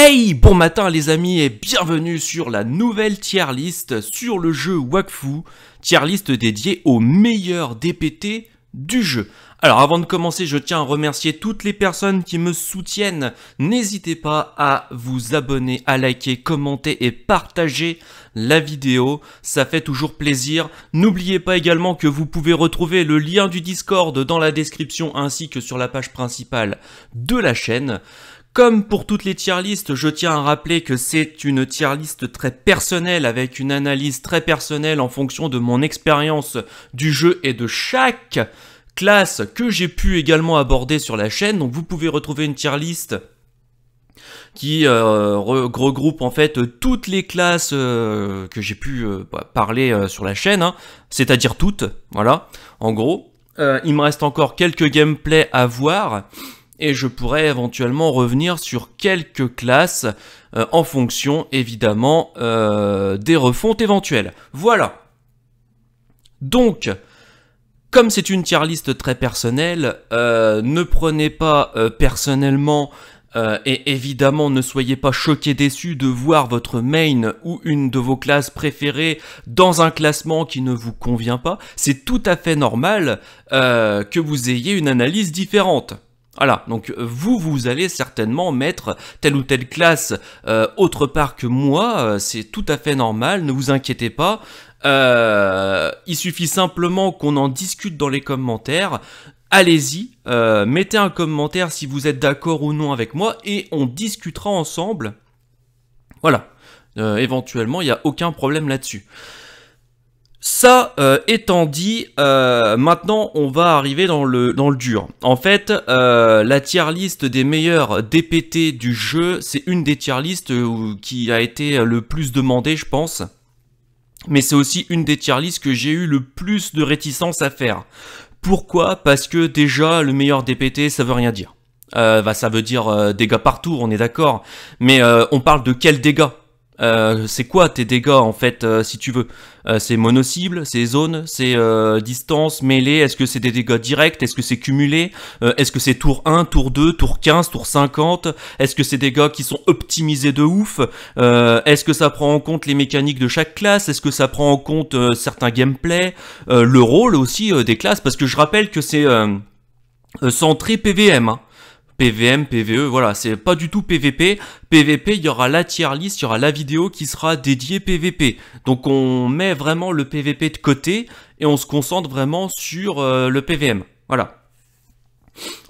Hey, bon matin les amis et bienvenue sur la nouvelle tier list sur le jeu Wakfu, tier list dédiée aux meilleurs DPT du jeu. Alors avant de commencer, je tiens à remercier toutes les personnes qui me soutiennent. N'hésitez pas à vous abonner, à liker, commenter et partager la vidéo. Ça fait toujours plaisir. N'oubliez pas également que vous pouvez retrouver le lien du Discord dans la description ainsi que sur la page principale de la chaîne. Comme pour toutes les tier lists, je tiens à rappeler que c'est une tier liste très personnelle avec une analyse très personnelle en fonction de mon expérience du jeu et de chaque classe que j'ai pu également aborder sur la chaîne. Donc vous pouvez retrouver une tier liste qui euh, regroupe en fait toutes les classes euh, que j'ai pu euh, bah, parler sur la chaîne, hein. c'est-à-dire toutes, voilà, en gros. il me reste encore quelques gameplays à voir et je pourrais éventuellement revenir sur quelques classes euh, en fonction évidemment euh, des refontes éventuelles. Voilà. Donc, comme c'est une tier liste très personnelle, euh, ne prenez pas personnellement et évidemment ne soyez pas choqués déçus de voir votre main ou une de vos classes préférées dans un classement qui ne vous convient pas. C'est tout à fait normal que vous ayez une analyse différente. Voilà, donc euh, vous, vous allez certainement mettre telle ou telle classe euh, autre part que moi, euh, c'est tout à fait normal, ne vous inquiétez pas. il suffit simplement qu'on en discute dans les commentaires. Allez-y, mettez un commentaire si vous êtes d'accord ou non avec moi et on discutera ensemble. Voilà, éventuellement, il n'y a aucun problème là-dessus. Ça euh, étant dit, euh, maintenant on va arriver dans le, dans le dur. En fait, euh, la tier list des meilleurs DPT du jeu, c'est une des tier listes qui a été le plus demandée, je pense. Mais c'est aussi une des tier listes que j'ai eu le plus de réticence à faire. Pourquoi Parce que déjà, le meilleur DPT, ça veut rien dire. Bah, ça veut dire dégâts partout, on est d'accord. Mais on parle de quels dégâts euh, c'est quoi tes dégâts en fait euh, si tu veux euh, C'est mono-cible, c'est zone, c'est distance, mêlée, est-ce que c'est des dégâts directs, est-ce que c'est cumulé, est-ce que c'est tour 1, tour 2, tour 15, tour 50, est-ce que c'est des dégâts qui sont optimisés de ouf, est-ce que ça prend en compte les mécaniques de chaque classe, est-ce que ça prend en compte certains gameplay le rôle aussi des classes, parce que je rappelle que c'est centré PVM. Hein. PVM, PVE, voilà, c'est pas du tout PVP. PVP, il y aura la tier list, il y aura la vidéo qui sera dédiée PVP. Donc on met vraiment le PVP de côté et on se concentre vraiment sur euh, le PVM. Voilà.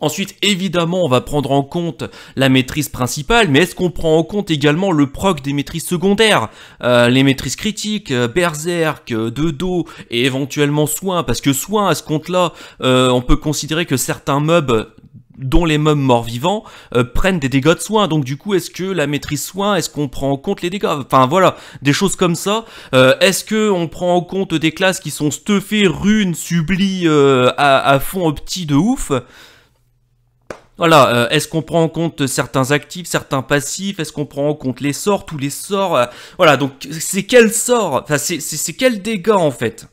Ensuite, évidemment, on va prendre en compte la maîtrise principale, mais est-ce qu'on prend en compte également le proc des maîtrises secondaires euh, Les maîtrises critiques, euh, berserk, de dos et éventuellement soin, parce que soins, à ce compte-là, on peut considérer que certains mobs dont les mobs morts-vivants euh, prennent des dégâts de soins. Donc du coup, est-ce que la maîtrise soin, est-ce qu'on prend en compte les dégâts Enfin voilà, des choses comme ça. Euh, est-ce que on prend en compte des classes qui sont stuffées, runes, subli euh, à, fond au petit de ouf voilà, est-ce qu'on prend en compte certains actifs, certains passifs Est-ce qu'on prend en compte les sorts, tous les sorts Voilà, donc c'est quel sort Enfin, c'est quel dégât en fait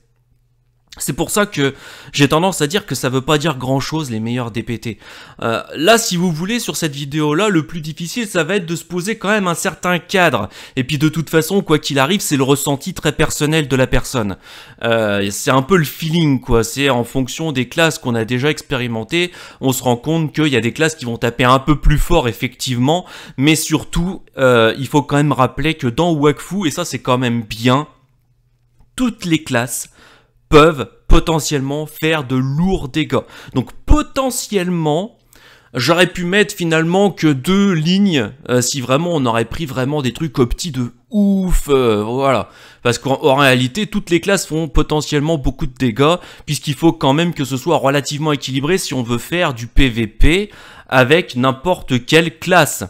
c'est pour ça que j'ai tendance à dire que ça veut pas dire grand chose les meilleurs DPT. Euh, là, si vous voulez, sur cette vidéo-là, le plus difficile, ça va être de se poser quand même un certain cadre. Et puis de toute façon, quoi qu'il arrive, c'est le ressenti très personnel de la personne. Euh, c'est un peu le feeling, quoi. C'est en fonction des classes qu'on a déjà expérimentées, on se rend compte qu'il y a des classes qui vont taper un peu plus fort, effectivement. Mais surtout, euh, il faut quand même rappeler que dans Wakfu, et ça c'est quand même bien, toutes les classes peuvent potentiellement faire de lourds dégâts. Donc potentiellement, j'aurais pu mettre finalement que deux lignes euh, si vraiment on aurait pris vraiment des trucs optiques de ouf, euh, voilà. Parce qu'en réalité, toutes les classes font potentiellement beaucoup de dégâts, puisqu'il faut quand même que ce soit relativement équilibré si on veut faire du PVP avec n'importe quelle classe.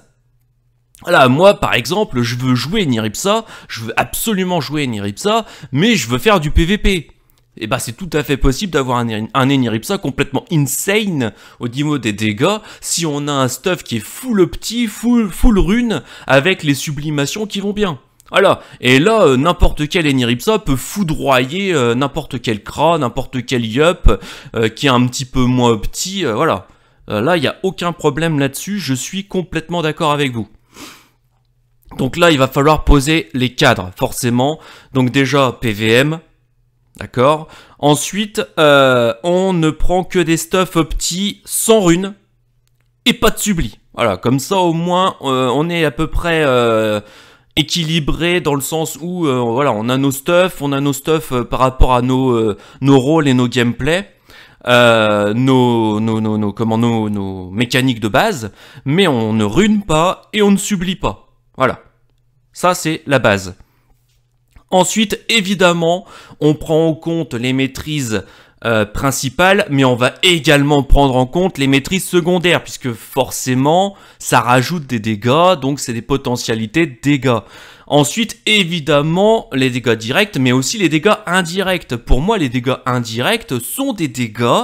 Voilà, moi par exemple, je veux jouer Niripsa, je veux absolument jouer Niripsa, mais je veux faire du PVP. Et eh ben, c'est tout à fait possible d'avoir un, Eniripsa complètement insane au niveau des dégâts si on a un stuff qui est full petit, full, full rune, avec les sublimations qui vont bien. Voilà, et là, euh, n'importe quel Eniripsa peut foudroyer euh, n'importe quel Kra, n'importe quel Yup, euh, qui est un petit peu moins petit, voilà. là, il n'y a aucun problème là-dessus, je suis complètement d'accord avec vous. Donc là, il va falloir poser les cadres, forcément. Donc déjà, PVM, D'accord Ensuite, euh, on ne prend que des stuffs petits, sans runes, et pas de subli. Voilà, comme ça au moins, euh, on est à peu près euh, équilibré dans le sens où, on a nos stuffs, on a nos stuffs par rapport à nos, rôles et nos gameplays. nos, comment, nos mécaniques de base, mais on ne rune pas et on ne sublie pas. Voilà. Ça, c'est la base. Ensuite, évidemment, on prend en compte les maîtrises euh, principales, mais on va également prendre en compte les maîtrises secondaires, puisque forcément, ça rajoute des dégâts, donc c'est des potentialités dégâts. Ensuite, évidemment, les dégâts directs, mais aussi les dégâts indirects. Pour moi, les dégâts indirects sont des dégâts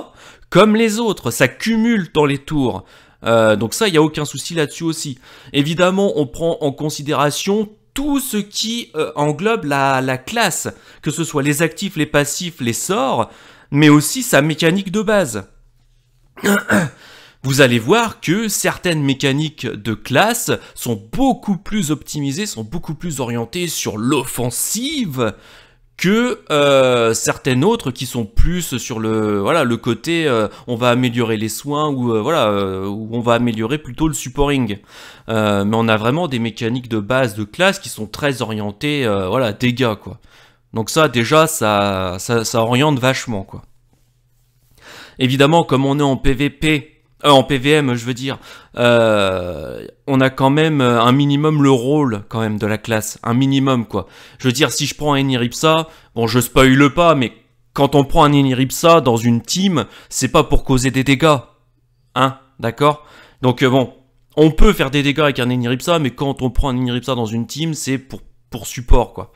comme les autres, ça cumule dans les tours. Euh, donc ça, il n'y a aucun souci là-dessus aussi. Évidemment, on prend en considération tout ce qui euh, englobe la, classe, que ce soit les actifs, les passifs, les sorts, mais aussi sa mécanique de base. Vous allez voir que certaines mécaniques de classe sont beaucoup plus optimisées, sont beaucoup plus orientées sur l'offensive que euh, certaines autres qui sont plus sur le voilà le côté euh, on va améliorer les soins ou euh, voilà où on va améliorer plutôt le supporting. mais on a vraiment des mécaniques de base de classe qui sont très orientées voilà dégâts quoi. Donc ça déjà ça, ça, ça oriente vachement quoi. Évidemment comme on est en PVP euh, en PVM, je veux dire, euh, on a quand même euh, un minimum le rôle quand même de la classe, un minimum quoi. Je veux dire, si je prends un Eniripsa, bon, je spoil le pas, mais quand on prend un Eniripsa dans une team, c'est pas pour causer des dégâts, hein, d'accord Donc bon, on peut faire des dégâts avec un Eniripsa, mais quand on prend un Eniripsa dans une team, c'est pour pour support quoi.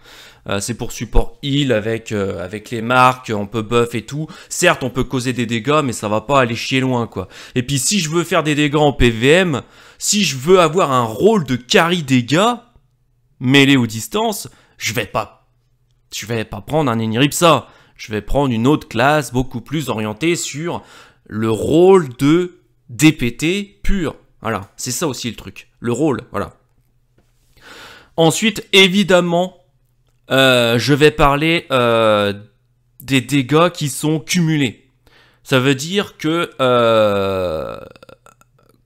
Euh, c'est pour support heal avec, euh, avec les marques, on peut buff et tout. Certes, on peut causer des dégâts, mais ça va pas aller chier loin, quoi. Et puis, si je veux faire des dégâts en PVM, si je veux avoir un rôle de carry dégâts, mêlé aux distances, je vais pas, je vais pas prendre un ça. Je vais prendre une autre classe beaucoup plus orientée sur le rôle de DPT pur. Voilà, c'est ça aussi le truc, le rôle, voilà. Ensuite, évidemment, euh, je vais parler euh, des dégâts qui sont cumulés. Ça veut dire que euh,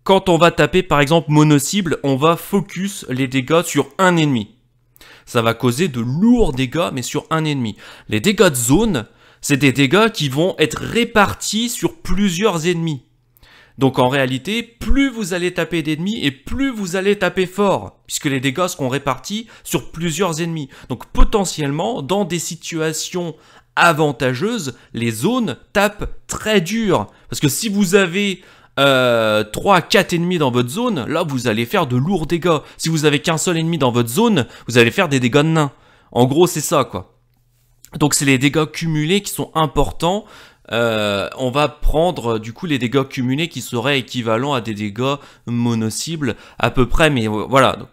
quand on va taper par exemple mono-cible, on va focus les dégâts sur un ennemi. Ça va causer de lourds dégâts, mais sur un ennemi. Les dégâts de zone, c'est des dégâts qui vont être répartis sur plusieurs ennemis. Donc en réalité, plus vous allez taper d'ennemis et plus vous allez taper fort, puisque les dégâts seront répartis sur plusieurs ennemis. Donc potentiellement, dans des situations avantageuses, les zones tapent très dur. Parce que si vous avez euh, 3 4 ennemis dans votre zone, là vous allez faire de lourds dégâts. Si vous avez qu'un seul ennemi dans votre zone, vous allez faire des dégâts de nains. En gros, c'est ça quoi. Donc c'est les dégâts cumulés qui sont importants euh, on va prendre euh, du coup les dégâts cumulés qui seraient équivalents à des dégâts mono-cibles à peu près, mais euh, voilà, donc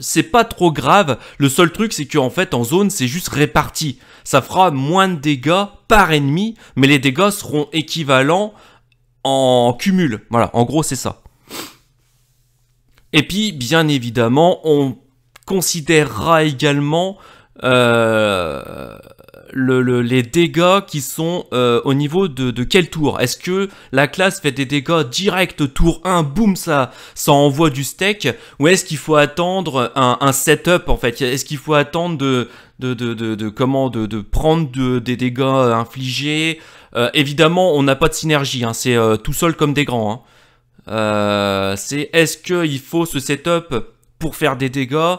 c'est pas trop grave. Le seul truc, c'est qu'en fait, en zone, c'est juste réparti. Ça fera moins de dégâts par ennemi, mais les dégâts seront équivalents en cumul. Voilà, en gros, c'est ça. Et puis, bien évidemment, on considérera également les dégâts qui sont euh, au niveau de, quel tour Est-ce que la classe fait des dégâts directs tour 1, boum, ça, ça envoie du steak Ou est-ce qu'il faut attendre un, setup en fait Est-ce qu'il faut attendre de, de, de, comment de, de prendre des dégâts euh, infligés euh, Évidemment, on n'a pas de synergie, hein. c'est tout seul comme des grands. Hein. c'est est-ce qu'il faut ce setup pour faire des dégâts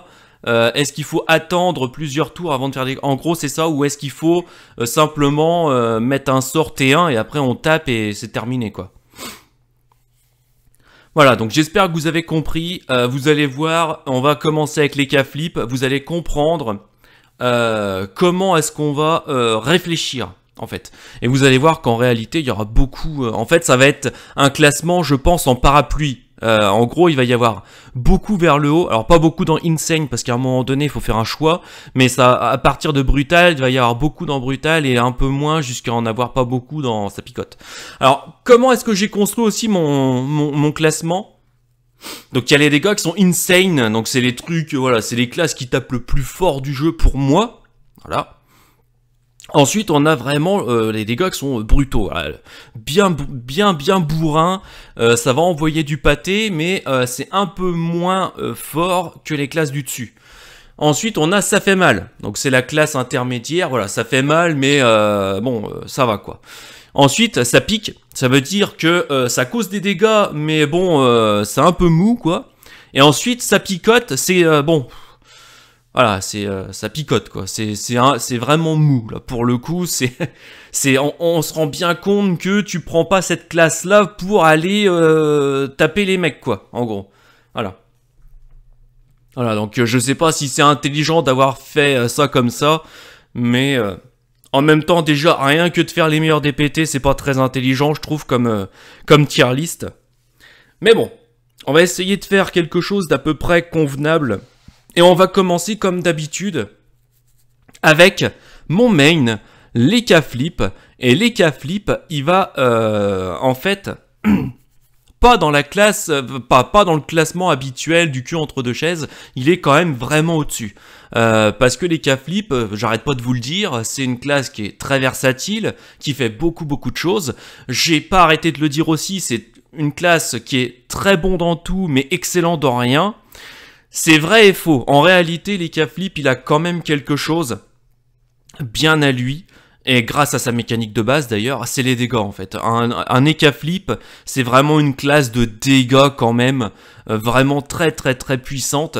euh, est-ce qu'il faut attendre plusieurs tours avant de faire des... En gros, c'est ça, ou est-ce qu'il faut euh, simplement euh, mettre un sort T1 et après on tape et c'est terminé, quoi. Voilà, donc j'espère que vous avez compris. vous allez voir, on va commencer avec les cas flips. Vous allez comprendre comment est-ce qu'on va réfléchir en fait. Et vous allez voir qu'en réalité, il y aura beaucoup... en fait, ça va être un classement, je pense, en parapluie. Euh, en gros, il va y avoir beaucoup vers le haut. Alors pas beaucoup dans Insane parce qu'à un moment donné, il faut faire un choix. Mais ça, à partir de Brutal, il va y avoir beaucoup dans Brutal et un peu moins jusqu'à en avoir pas beaucoup dans sa picote. Alors comment est-ce que j'ai construit aussi mon, mon, mon classement donc il y a les dégâts qui sont insane. Donc c'est les trucs, voilà, c'est les classes qui tapent le plus fort du jeu pour moi. Voilà. Ensuite, on a vraiment euh, les dégâts qui sont brutaux, euh, bien, bien, bien bourrin. Euh, ça va envoyer du pâté, mais c'est un peu moins fort que les classes du dessus. Ensuite, on a ça fait mal. Donc c'est la classe intermédiaire. Voilà, ça fait mal, mais bon, ça va quoi. Ensuite, ça pique. Ça veut dire que ça cause des dégâts, mais bon, c'est un peu mou quoi. Et ensuite, ça picote. C'est bon, voilà, c'est euh, ça picote quoi. C'est c'est vraiment mou là. Pour le coup, c'est c'est on, se rend bien compte que tu prends pas cette classe là pour aller euh, taper les mecs quoi. En gros, voilà. Voilà, donc je euh, je sais pas si c'est intelligent d'avoir fait ça comme ça, mais en même temps déjà rien que de faire les meilleurs DPT, c'est pas très intelligent, je trouve comme comme tier list. Mais bon, on va essayer de faire quelque chose d'à peu près convenable et on va commencer comme d'habitude avec mon main, l'Ecaflip. Et l'EK-Flip, il va euh, en fait pas dans la classe, euh, pas, pas dans le classement habituel du cul entre deux chaises, il est quand même vraiment au-dessus. Euh, parce que les flip j'arrête pas de vous le dire, c'est une classe qui est très versatile, qui fait beaucoup beaucoup de choses. J'ai pas arrêté de le dire aussi, c'est une classe qui est très bon dans tout, mais excellent dans rien. C'est vrai et faux. En réalité, l'Ekaflip, il a quand même quelque chose bien à lui. Et grâce à sa mécanique de base d'ailleurs, c'est les dégâts en fait. Un, un c'est vraiment une classe de dégâts quand même, euh, vraiment très très très puissante.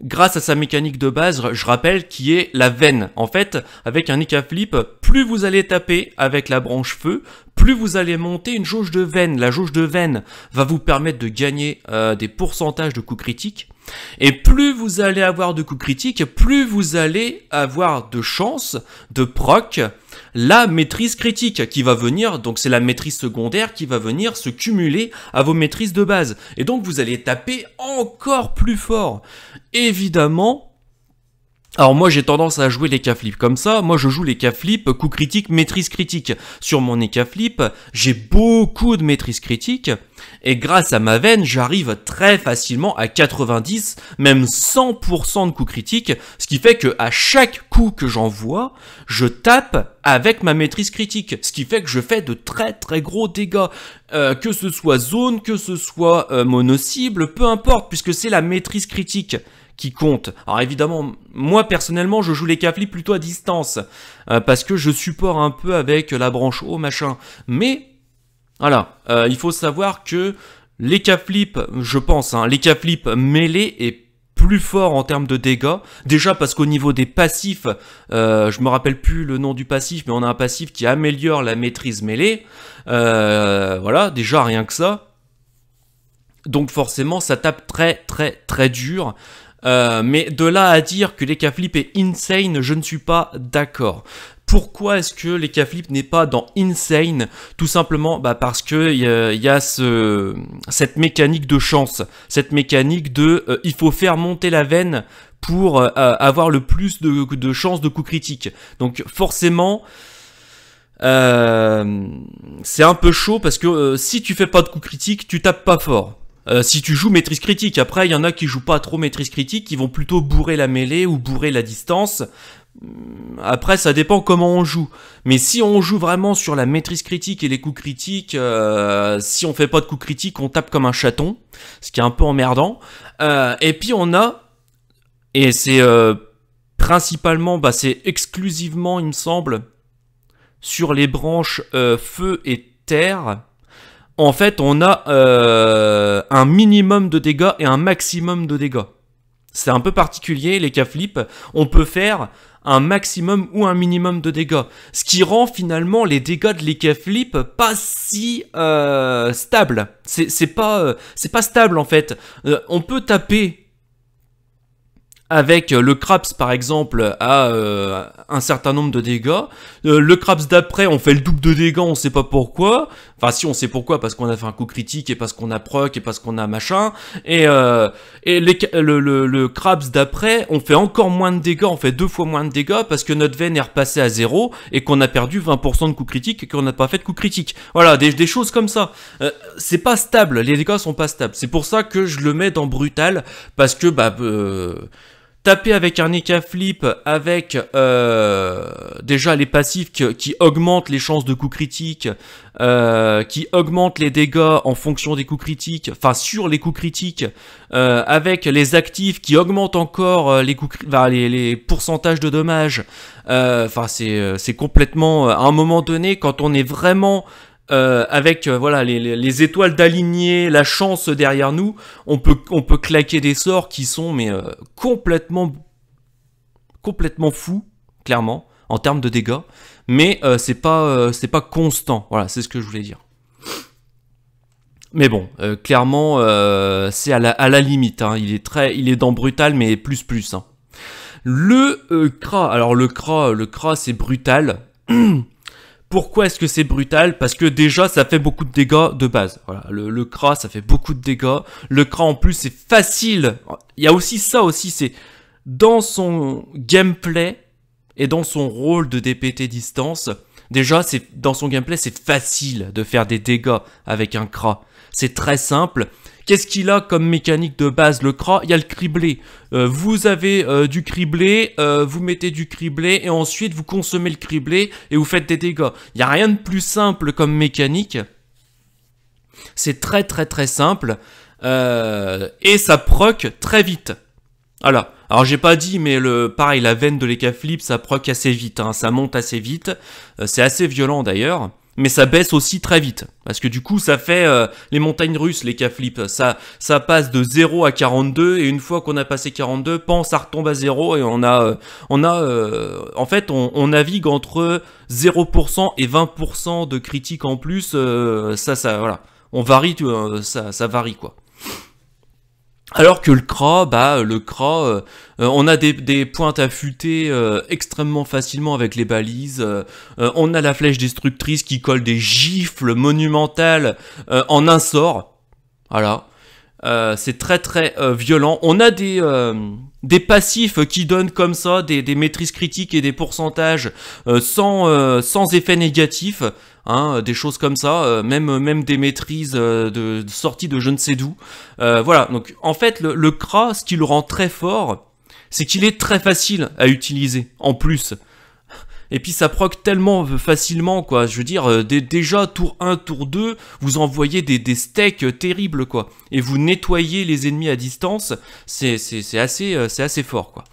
Grâce à sa mécanique de base, je rappelle, qui est la veine. En fait, avec un Ekaflip, plus vous allez taper avec la branche feu, plus vous allez monter une jauge de veine. La jauge de veine va vous permettre de gagner euh, des pourcentages de coups critiques et plus vous allez avoir de coups critiques, plus vous allez avoir de chances de proc la maîtrise critique qui va venir, donc c'est la maîtrise secondaire qui va venir se cumuler à vos maîtrises de base. Et donc vous allez taper encore plus fort. Évidemment, alors moi j'ai tendance à jouer les cas flips comme ça, moi je joue les cas flips, coup critique, maîtrise critique. Sur mon cas flip, j'ai beaucoup de maîtrise critique et grâce à ma veine, j'arrive très facilement à 90, même 100% de coup critique, ce qui fait que à chaque coup que j'envoie, je tape avec ma maîtrise critique, ce qui fait que je fais de très très gros dégâts, euh, que ce soit zone, que ce soit euh, mono-cible, peu importe, puisque c'est la maîtrise critique qui compte. Alors évidemment, moi personnellement, je joue les K-Flip plutôt à distance, euh, parce que je supporte un peu avec la branche haut, machin. Mais, voilà, euh, il faut savoir que les K-Flip, je pense, hein, les caflips mêlés est plus fort en termes de dégâts. Déjà parce qu'au niveau des passifs, euh, je me rappelle plus le nom du passif, mais on a un passif qui améliore la maîtrise mêlée. Euh, voilà, déjà rien que ça. Donc forcément, ça tape très très très dur. Euh, mais de là à dire que les Flip est insane, je ne suis pas d'accord. Pourquoi est-ce que les Flip n'est pas dans Insane Tout simplement bah, parce que il y a ce, cette mécanique de chance, cette mécanique de euh, il faut faire monter la veine pour euh, avoir le plus de, de chances de coups critiques. Donc forcément, c'est un peu chaud parce que si tu fais pas de coups critiques, tu tapes pas fort. Euh, si tu joues maîtrise critique, après il y en a qui jouent pas trop maîtrise critique, qui vont plutôt bourrer la mêlée ou bourrer la distance. Hmm, après, ça dépend comment on joue. Mais si on joue vraiment sur la maîtrise critique et les coups critiques, euh, si on fait pas de coups critiques, on tape comme un chaton, ce qui est un peu emmerdant. Euh, et puis on a, et c'est principalement, bah, c'est exclusivement, il me semble, sur les branches feu et terre en fait, on a euh, un minimum de dégâts et un maximum de dégâts. C'est un peu particulier, les cas On peut faire un maximum ou un minimum de dégâts. Ce qui rend finalement les dégâts de les Flip pas si euh, stable. C'est pas, euh, pas stable en fait. Euh, on peut taper avec euh, le Craps par exemple à euh, un certain nombre de dégâts. Euh, le Craps d'après, on fait le double de dégâts, on sait pas pourquoi. Enfin si, on sait pourquoi, parce qu'on a fait un coup critique, et parce qu'on a proc, et parce qu'on a machin. Et, et les, le, le, le Craps d'après, on fait encore moins de dégâts, on fait deux fois moins de dégâts, parce que notre veine est repassée à zéro, et qu'on a perdu 20% de coup critique, et qu'on n'a pas fait de coup critique, Voilà, des, des choses comme ça. c'est pas stable, les dégâts sont pas stables. C'est pour ça que je le mets dans Brutal, parce que bah taper avec un Nika Flip, avec euh, déjà les passifs qui, augmentent les chances de coups critiques, euh, qui augmentent les dégâts en fonction des coups critiques, enfin sur les coups critiques, euh, avec les actifs qui augmentent encore les, coups, les, pourcentages de dommages. Enfin, c'est complètement à un moment donné quand on est vraiment euh, avec euh, voilà les, les, étoiles d'aligner la chance derrière nous, on peut, on peut claquer des sorts qui sont mais euh, complètement complètement fous, clairement, en termes de dégâts. Mais euh, c'est pas c'est pas constant. Voilà, c'est ce que je voulais dire. Mais bon, clairement, c'est à la, à la limite. Hein. Il est très, il est dans brutal, mais plus plus. Hein. Le cra, alors le cra, le cra, c'est brutal. Pourquoi est-ce que c'est brutal Parce que déjà, ça fait beaucoup de dégâts de base. Voilà, le, le cra, ça fait beaucoup de dégâts. Le cra, en plus, c'est facile. Il y a aussi ça aussi, c'est dans son gameplay et dans son rôle de DPT distance, déjà, c'est dans son gameplay, c'est facile de faire des dégâts avec un cra. C'est très simple. Qu'est-ce qu'il a comme mécanique de base le CRA Il y a le criblé. Euh, vous avez euh, du criblé, euh, vous mettez du criblé et ensuite vous consommez le criblé et vous faites des dégâts. Il n'y a rien de plus simple comme mécanique. C'est très très très simple et ça proc très vite. Voilà. Alors j'ai pas dit, mais le pareil, la veine de l'écaflip, ça proc assez vite, hein. ça monte assez vite. c'est assez violent d'ailleurs mais ça baisse aussi très vite. Parce que du coup, ça fait euh, les montagnes russes, les cas flips. Ça, ça passe de 0 à 42, et une fois qu'on a passé 42, pan, ça retombe à 0, et on a... Euh, on a euh, en fait, on, navigue entre 0% et 20% de critiques en plus. ça, ça, voilà. On varie, ça, ça varie, quoi. Alors que le CRA, bah, euh, le CRA, euh, euh, on a des, des pointes affûtées extrêmement facilement avec les balises. on a la flèche destructrice qui colle des gifles monumentales en un sort. Voilà. Euh, c'est très très euh, violent. On a des, euh, des passifs qui donnent comme ça des, des maîtrises critiques et des pourcentages sans, sans effet négatif. Hein, des choses comme ça, même, même des maîtrises de, de sortie de je ne sais d'où. voilà, donc en fait le, le CRA, ce qui le rend très fort, c'est qu'il est très facile à utiliser en plus. Et puis ça proc tellement euh, facilement, quoi. Je veux dire, euh, déjà, tour 1, tour 2, vous envoyez des, des steaks euh, terribles, quoi. Et vous nettoyez les ennemis à distance, c'est assez, assez fort, quoi.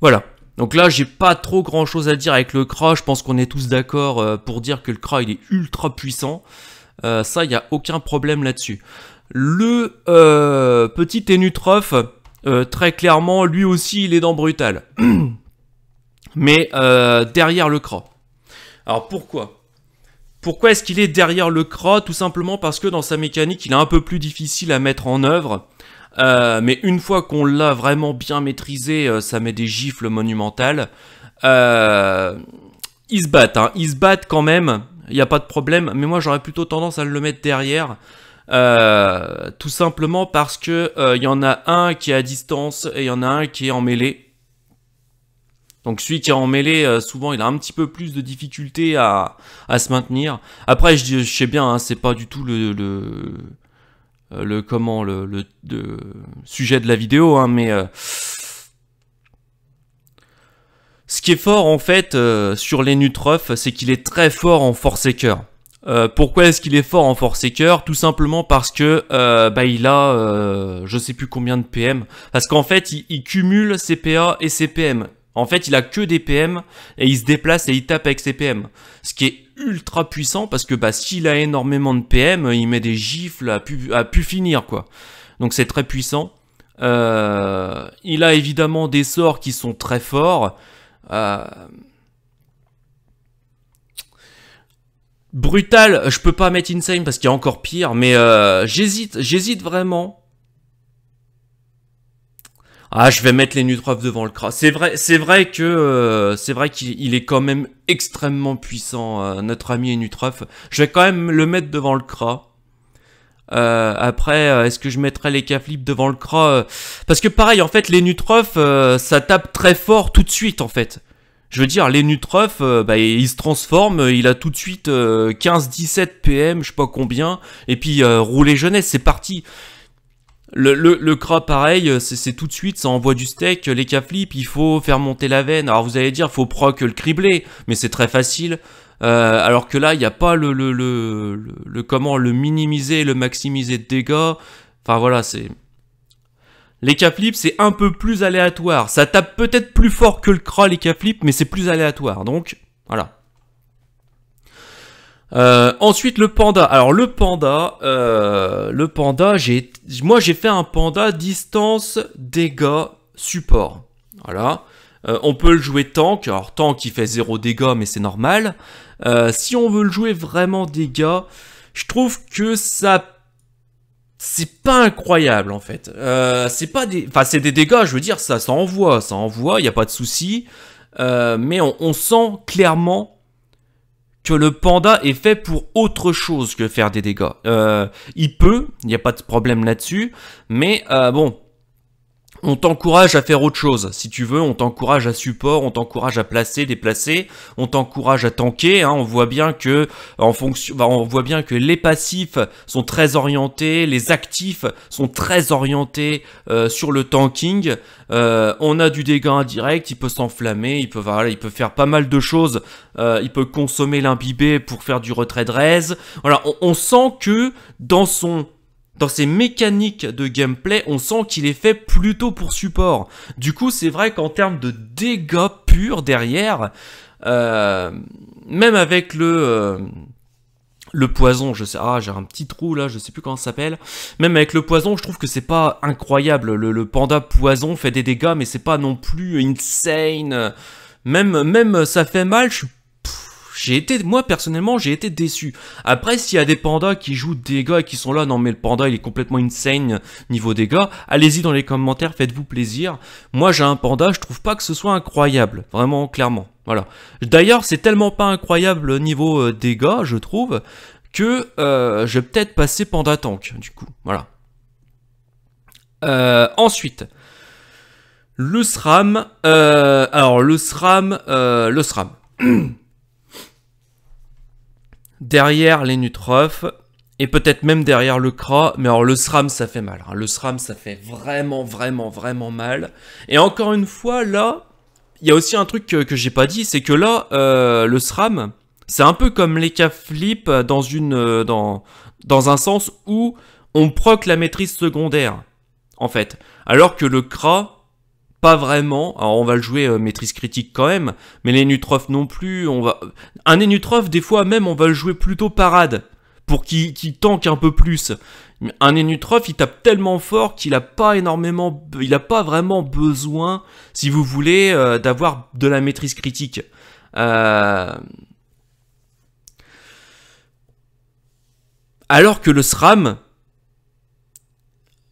Voilà. Donc là, j'ai pas trop grand chose à dire avec le Kra. Je pense qu'on est tous d'accord pour dire que le Kra, il est ultra puissant. ça, il n'y a aucun problème là-dessus. Le petit tenutroph très clairement, lui aussi, il est dans Brutal. mais euh, derrière le croc. Alors pourquoi Pourquoi est-ce qu'il est derrière le croc Tout simplement parce que dans sa mécanique, il est un peu plus difficile à mettre en œuvre. Euh, mais une fois qu'on l'a vraiment bien maîtrisé, euh, ça met des gifles monumentales. Il ils se battent, hein. se battent quand même, il n'y a pas de problème, mais moi j'aurais plutôt tendance à le mettre derrière. tout simplement parce qu'il il y en a un qui est à distance et il y en a un qui est en mêlée. Donc celui qui est en mêlée, euh, souvent, il a un petit peu plus de difficulté à, se maintenir. Après, je, sais bien, hein, c'est pas du tout le, le, euh, comment le, sujet de la vidéo, hein, mais euh, ce qui est fort en fait sur les c'est qu'il est très fort en force et cœur. pourquoi est-ce qu'il est fort en force et cœur Tout simplement parce que bah, il a je sais plus combien de PM. Parce qu'en fait, il, il, cumule CPA et CPM. En fait, il a que des PM et il se déplace et il tape avec ses PM. Ce qui est ultra puissant parce que bah, s'il a énormément de PM, euh, il met des gifles à pu, à pu finir quoi. Donc c'est très puissant. Euh, il a évidemment des sorts qui sont très forts. Euh, brutal, je peux pas mettre insane parce qu'il y a encore pire, mais j'hésite, j'hésite vraiment ah, je vais mettre les Nutrof devant le Kras. C'est vrai, c'est vrai que euh, c'est vrai qu'il est quand même extrêmement puissant, euh, notre ami Nutrof. Je vais quand même le mettre devant le Kras. Euh, après, est-ce que je mettrai les k devant le Kras Parce que pareil, en fait, les ça tape très fort tout de suite, en fait. Je veux dire, les bah, il se transforme, il a tout de suite 15-17 PM, je sais pas combien, et puis rouler jeunesse, c'est parti. Le, le, le pareil, euh, c'est tout de suite, ça envoie du steak. Euh, les cas il faut faire monter la veine. Alors vous allez dire, faut proc euh, le cribler, mais c'est très facile. alors que là, il n'y a pas le, le, le, le, comment le minimiser, le maximiser de dégâts. Enfin voilà, c'est... Les k c'est un peu plus aléatoire. Ça tape peut-être plus fort que le cra, les k mais c'est plus aléatoire. Donc, voilà. Euh, ensuite le panda. Alors le panda, euh, le panda, j'ai, moi j'ai fait un panda distance dégâts support. Voilà. Euh, on peut le jouer tank. Alors tank il fait zéro dégâts mais c'est normal. Euh, si on veut le jouer vraiment dégâts, je trouve que ça c'est pas incroyable en fait. Euh, c'est pas des, enfin c'est des dégâts. Je veux dire ça, ça envoie, ça envoie. Il n'y a pas de souci. Euh, mais on, on sent clairement le panda est fait pour autre chose que faire des dégâts. Euh, il peut, il n'y a pas de problème là-dessus, mais euh, bon, on t'encourage à faire autre chose, si tu veux, on t'encourage à support, on t'encourage à placer, déplacer, on t'encourage à tanker, hein. on voit bien que en fonction, on voit bien que les passifs sont très orientés, les actifs sont très orientés euh, sur le tanking, euh, on a du dégât indirect, il peut s'enflammer, il peut voilà, il peut faire pas mal de choses, euh, il peut consommer l'imbibé pour faire du retrait de raise, voilà, on, on sent que dans son dans ses mécaniques de gameplay, on sent qu'il est fait plutôt pour support. Du coup, c'est vrai qu'en termes de dégâts purs derrière, euh, même avec le... Euh, le poison, je sais, ah j'ai un petit trou là, je sais plus comment ça s'appelle. Même avec le poison, je trouve que c'est pas incroyable. Le, panda poison fait des dégâts, mais c'est pas non plus insane. Même, même ça fait mal, je suis j'ai été, moi personnellement, j'ai été déçu. Après, s'il y a des pandas qui jouent des gars et qui sont là, non mais le panda il est complètement insane niveau dégâts. allez-y dans les commentaires, faites-vous plaisir. Moi j'ai un panda, je trouve pas que ce soit incroyable, vraiment clairement. Voilà. D'ailleurs, c'est tellement pas incroyable niveau euh, dégâts, je trouve, que euh, je vais peut-être passer panda tank, du coup. Voilà. Euh, ensuite, le SRAM. Euh, alors le SRAM, le SRAM. derrière les nutrophes et peut-être même derrière le cra, mais alors le SRAM ça fait mal, hein. le SRAM ça fait vraiment vraiment vraiment mal. Et encore une fois là, il y a aussi un truc que, j'ai pas dit, c'est que là, euh, le SRAM, c'est un peu comme les cas flip dans, une, euh, dans, dans un sens où on proc la maîtrise secondaire, en fait. Alors que le CRA, pas vraiment. Alors on va le jouer euh, maîtrise critique quand même, mais les non plus. On va un Enutrof des fois même on va le jouer plutôt parade pour qu'il qu tanque un peu plus. Un Enutrof il tape tellement fort qu'il a pas énormément, il a pas vraiment besoin, si vous voulez, euh, d'avoir de la maîtrise critique. Euh, alors que le SRAM,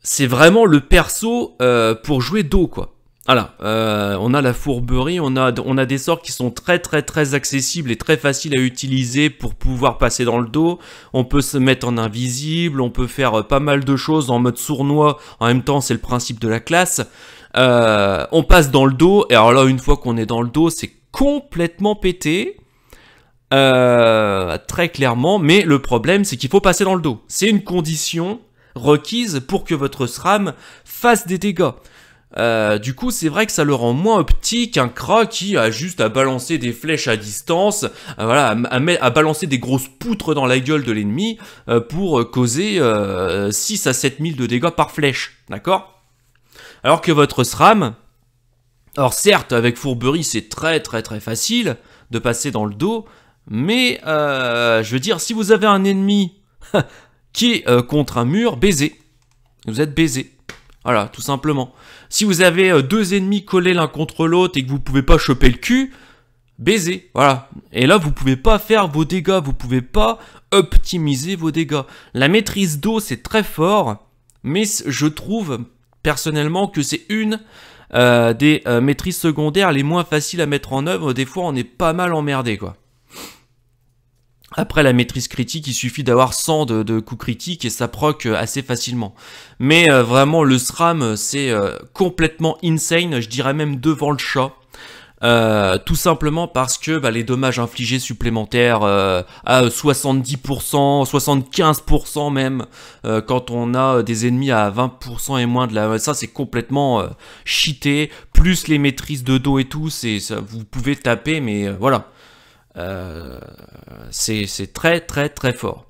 c'est vraiment le perso pour jouer dos, quoi. Voilà, euh, on a la fourberie, on a, on a des sorts qui sont très très très accessibles et très faciles à utiliser pour pouvoir passer dans le dos. On peut se mettre en invisible, on peut faire euh, pas mal de choses en mode sournois. En même temps, c'est le principe de la classe. Euh, on passe dans le dos, et alors là, une fois qu'on est dans le dos, c'est complètement pété. très clairement, mais le problème c'est qu'il faut passer dans le dos. C'est une condition requise pour que votre SRAM fasse des dégâts. Euh, du coup, c'est vrai que ça le rend moins optique Un Kra qui a juste à balancer des flèches à distance, euh, à, voilà, à, balancer des grosses poutres dans la gueule de l'ennemi euh, pour causer 6 à 7000 de dégâts par flèche, d'accord Alors que votre SRAM, alors certes, avec Fourberie, c'est très très très facile de passer dans le dos, mais je veux dire, si vous avez un ennemi qui est contre un mur, baisé Vous êtes baisé. Voilà, tout simplement. Si vous avez euh, deux ennemis collés l'un contre l'autre et que vous pouvez pas choper le cul, baiser, voilà. Et là, vous pouvez pas faire vos dégâts, vous pouvez pas optimiser vos dégâts. La maîtrise d'eau, c'est très fort, mais je trouve personnellement que c'est une euh, des euh, maîtrises secondaires les moins faciles à mettre en œuvre. Des fois, on est pas mal emmerdé, quoi. Après la maîtrise critique, il suffit d'avoir 100 de, coups critiques et ça proc euh, assez facilement. Mais euh, vraiment, le SRAM, euh, c'est complètement insane, je dirais même devant le chat. tout simplement parce que bah, les dommages infligés supplémentaires à 70%, 75% même, quand on a des ennemis à 20% et moins de la... Ça c'est complètement cheaté, plus les maîtrises de dos et tout, c'est, vous pouvez taper, mais voilà. Euh, c'est très très très fort.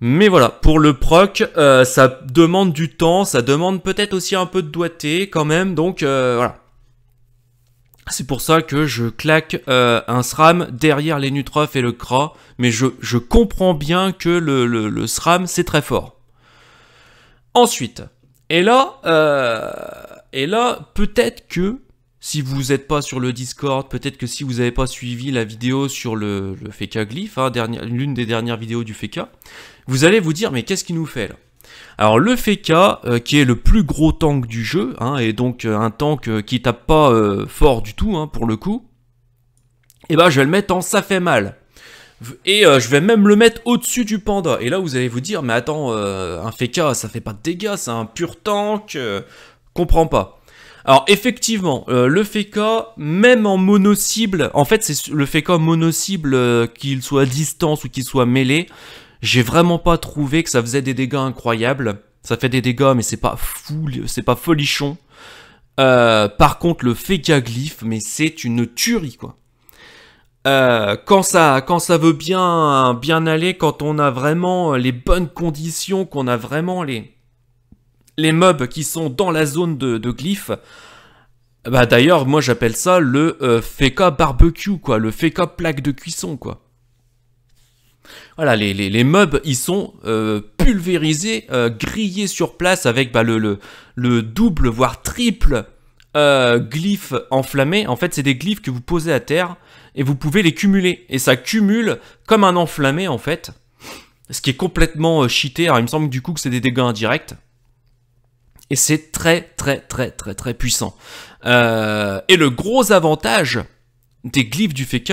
Mais voilà, pour le proc, euh, ça demande du temps, ça demande peut-être aussi un peu de doigté quand même, donc euh, voilà. C'est pour ça que je claque un SRAM derrière les Nutrof et le CRA, mais je, comprends bien que le, le, le SRAM c'est très fort. Ensuite, et là, et là peut-être que si vous n'êtes pas sur le Discord, peut-être que si vous n'avez pas suivi la vidéo sur le, Feka Glyph, hein, l'une des dernières vidéos du FECA, vous allez vous dire mais qu'est-ce qu'il nous fait là alors le Feka, euh, qui est le plus gros tank du jeu, hein, et donc euh, un tank euh, qui tape pas fort du tout hein, pour le coup, et eh ben je vais le mettre en ça fait mal. Et je vais même le mettre au-dessus du panda. Et là vous allez vous dire, mais attends, un Feka ça fait pas de dégâts, c'est un pur tank, comprends pas. Alors effectivement, euh, le FECA, même en mono-cible, en fait c'est le FECA mono-cible, euh, qu'il soit à distance ou qu'il soit mêlé, j'ai vraiment pas trouvé que ça faisait des dégâts incroyables. Ça fait des dégâts mais c'est pas fou, c'est pas folichon. Euh, par contre le FECA glyphe, mais c'est une tuerie quoi. quand ça, quand ça veut bien, bien aller, quand on a vraiment les bonnes conditions, qu'on a vraiment les, les mobs qui sont dans la zone de, de glyphes, bah d'ailleurs, moi j'appelle ça le euh, barbecue, quoi, le feka plaque de cuisson, quoi. Voilà, les, les, les mobs, ils sont euh, pulvérisés, euh, grillés sur place avec bah, le, le, double, voire triple euh, glyphes enflammé. En fait, c'est des glyphes que vous posez à terre et vous pouvez les cumuler. Et ça cumule comme un enflammé, en fait. Ce qui est complètement cheaté. il me semble du coup que c'est des dégâts indirects. Et c'est très très très très très puissant. Euh, et le gros avantage des glyphes du FK,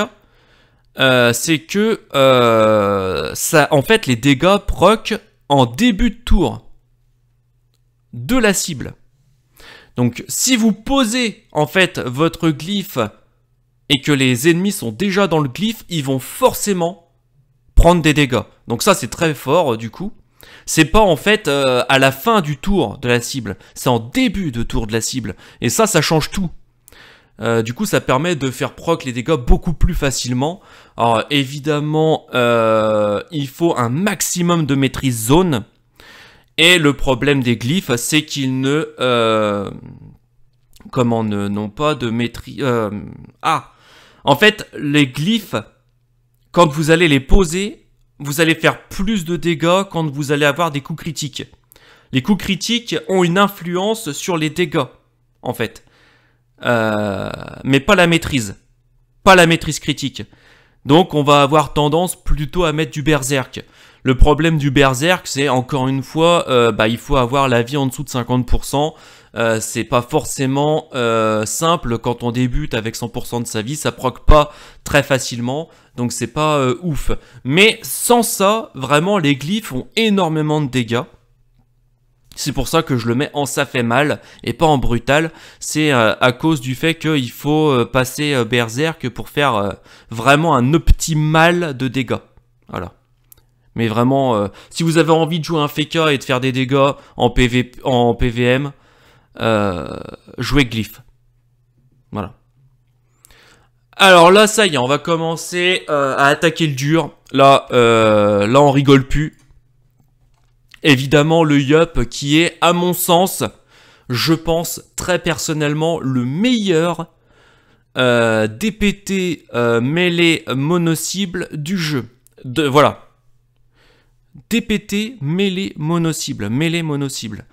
euh, c'est que euh, ça, en fait, les dégâts proc en début de tour de la cible. Donc, si vous posez en fait votre glyphe et que les ennemis sont déjà dans le glyphe, ils vont forcément prendre des dégâts. Donc ça, c'est très fort du coup. C'est pas en fait euh, à la fin du tour de la cible, c'est en début de tour de la cible. Et ça, ça change tout. Euh, du coup, ça permet de faire proc les dégâts beaucoup plus facilement. Alors évidemment, euh, il faut un maximum de maîtrise zone. Et le problème des glyphes, c'est qu'ils ne... comment ne n'ont pas de maîtrise... ah En fait, les glyphes, quand vous allez les poser, vous allez faire plus de dégâts quand vous allez avoir des coups critiques. Les coups critiques ont une influence sur les dégâts, en fait. Euh, mais pas la maîtrise. Pas la maîtrise critique. Donc on va avoir tendance plutôt à mettre du berserk. Le problème du berserk, c'est encore une fois, euh, bah, il faut avoir la vie en dessous de 50%. Euh, c'est pas forcément euh, simple quand on débute avec 100% de sa vie, ça proc pas très facilement donc c'est pas euh, ouf. Mais sans ça, vraiment, les glyphes ont énormément de dégâts. C'est pour ça que je le mets en ça fait mal et pas en brutal. C'est euh, à cause du fait qu'il faut euh, passer Berserk pour faire vraiment un optimal de dégâts. Voilà. Mais vraiment, si vous avez envie de jouer un Feka et de faire des dégâts en, PV... en PVM, jouez Glyph. Voilà. Alors là, ça y est, on va commencer euh, à attaquer le dur. Là, euh, là, on rigole plus. Évidemment, le Yup qui est, à mon sens, je pense très personnellement, le meilleur euh, DPT euh, mêlé mono-cible du jeu. De, voilà. DPT mêlé mono-cible. mono-cible.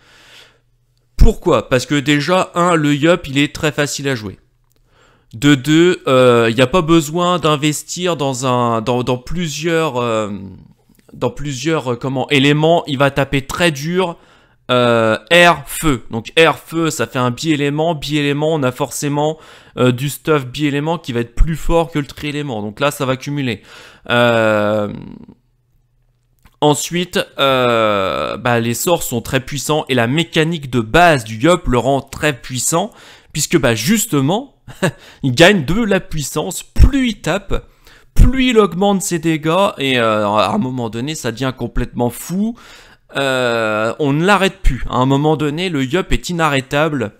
Pourquoi Parce que déjà, un, le Yup, il est très facile à jouer. De deux, il euh, n'y a pas besoin d'investir dans un, dans, plusieurs, dans plusieurs euh, euh, comment éléments. Il va taper très dur. air feu donc air feu ça fait un bi-élément bi-élément on a forcément du stuff bi-élément qui va être plus fort que le tri-élément donc là ça va cumuler ensuite bah, les sorts sont très puissants et la mécanique de base du yop le rend très puissant puisque bah justement il gagne de la puissance, plus il tape, plus il augmente ses dégâts, et euh, à un moment donné, ça devient complètement fou. Euh, on ne l'arrête plus. À un moment donné, le Yop est inarrêtable.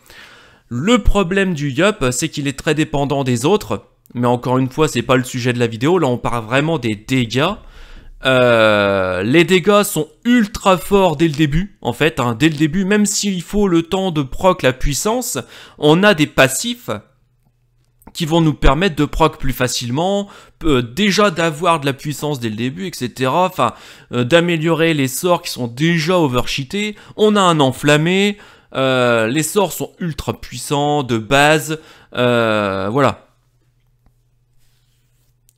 Le problème du Yop, c'est qu'il est très dépendant des autres. Mais encore une fois, c'est pas le sujet de la vidéo. Là, on parle vraiment des dégâts. Euh, les dégâts sont ultra forts dès le début, en fait. Hein. Dès le début, même s'il faut le temps de proc la puissance, on a des passifs qui vont nous permettre de proc plus facilement, euh, déjà d'avoir de la puissance dès le début, etc. Enfin, euh, d'améliorer les sorts qui sont déjà overcheatés. On a un enflammé, euh, les sorts sont ultra puissants, de base, voilà.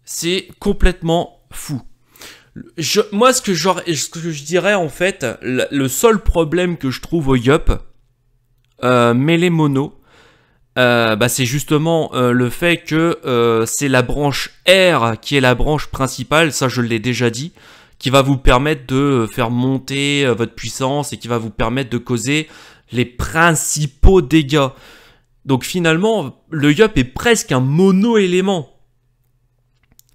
C'est complètement fou. Je, moi, ce que, ce je dirais, en fait, le, seul problème que je trouve au Yup, mais les mono, euh, bah, c'est justement euh, le fait que euh, c'est la branche R qui est la branche principale, ça je l'ai déjà dit, qui va vous permettre de faire monter votre puissance et qui va vous permettre de causer les principaux dégâts. Donc finalement, le Yup est presque un mono-élément.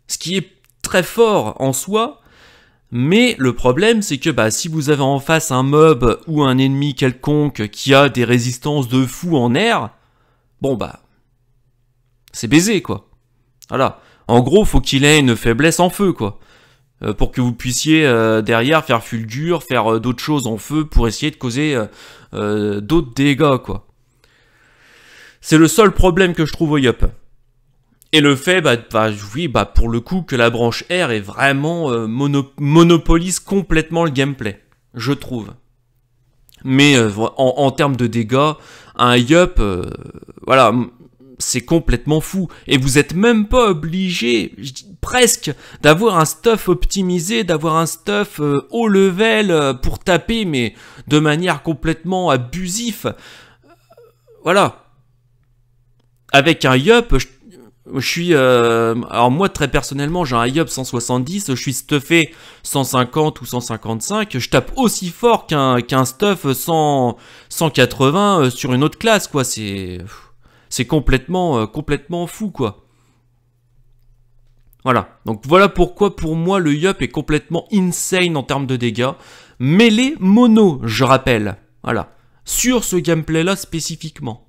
Ce qui est très fort en soi, mais le problème, c'est que bah, si vous avez en face un mob ou un ennemi quelconque qui a des résistances de fou en air, bon bah, c'est baisé quoi. Voilà. En gros, faut qu'il ait une faiblesse en feu quoi, euh, pour que vous puissiez euh, derrière faire fulgure, faire euh, d'autres choses en feu pour essayer de causer d'autres dégâts quoi. C'est le seul problème que je trouve au Yup. Et le fait, bah, bah, oui, bah, pour le coup, que la branche R est vraiment monopolise complètement le gameplay, je trouve. Mais euh, en, termes de dégâts, un yup, euh, voilà, c'est complètement fou. Et vous n'êtes même pas obligé, presque, d'avoir un stuff optimisé, d'avoir un stuff euh, haut level pour taper, mais de manière complètement abusif. Voilà. Avec un yup, je je suis, euh, alors moi très personnellement, j'ai un IOP 170, je suis stuffé 150 ou 155, je tape aussi fort qu'un qu'un stuff 180 euh, sur une autre classe, quoi. C'est c'est complètement euh, complètement fou, quoi. Voilà. Donc voilà pourquoi pour moi le IOP est complètement insane en termes de dégâts. mais les mono, je rappelle. Voilà. Sur ce gameplay là spécifiquement.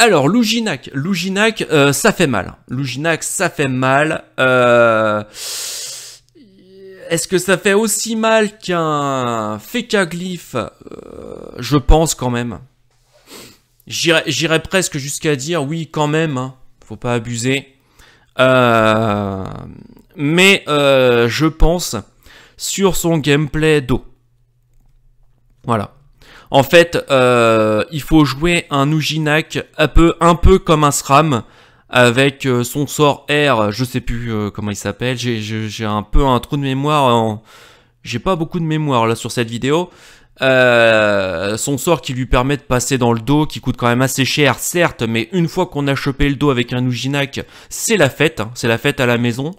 Alors, Louginac, Louginac, euh, ça fait mal. Louginac, ça fait mal. Euh, est-ce que ça fait aussi mal qu'un fécaglyphe euh, Je pense quand même. J'irais presque jusqu'à dire oui quand même. Hein. Faut pas abuser. Mais je pense sur son gameplay d'eau. Voilà. En fait, euh, il faut jouer un Ujinak un peu, un peu comme un SRAM avec euh, son sort R, je sais plus euh, comment il s'appelle, j'ai un peu un trou de mémoire, j'ai pas beaucoup de mémoire là sur cette vidéo. son sort qui lui permet de passer dans le dos, qui coûte quand même assez cher, certes, mais une fois qu'on a chopé le dos avec un Ujinak, c'est la fête, hein, c'est la fête à la maison.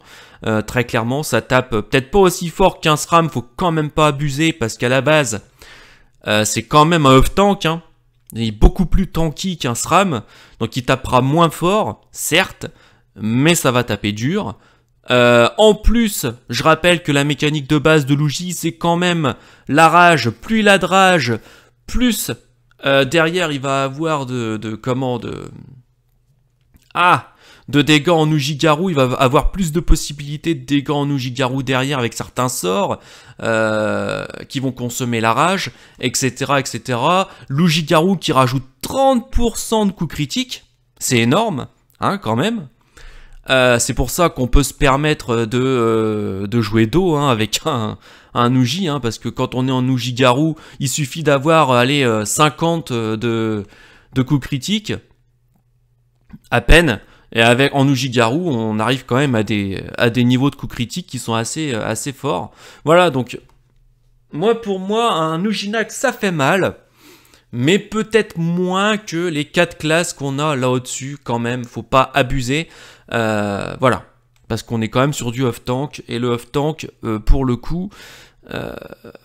très clairement, ça tape peut-être pas aussi fort qu'un SRAM, faut quand même pas abuser, parce qu'à la base, euh, c'est quand même un off tank. Hein. Il est beaucoup plus tanky qu'un SRAM. Donc il tapera moins fort, certes, mais ça va taper dur. Euh, en plus, je rappelle que la mécanique de base de Luigi, c'est quand même la rage, plus la rage, plus euh, derrière il va avoir de, de comment de... Ah de dégâts en Garou, il va avoir plus de possibilités de dégâts en Ujigaru derrière avec certains sorts euh, qui vont consommer la rage, etc. etc. Garou qui rajoute 30% de coups critiques, c'est énorme, hein, quand même. Euh, c'est pour ça qu'on peut se permettre de, euh, de jouer d'eau hein, avec un, un hein, parce que quand on est en Garou, il suffit d'avoir 50 de, de coups critiques, à peine, et avec en Ujigaru, on arrive quand même à des, à des niveaux de coups critiques qui sont assez, euh, assez forts. Voilà, donc moi pour moi, un Ujinak ça fait mal, mais peut-être moins que les 4 classes qu'on a là au-dessus quand même, faut pas abuser. Euh, voilà, parce qu'on est quand même sur du off-tank, et le off-tank, euh, pour le coup,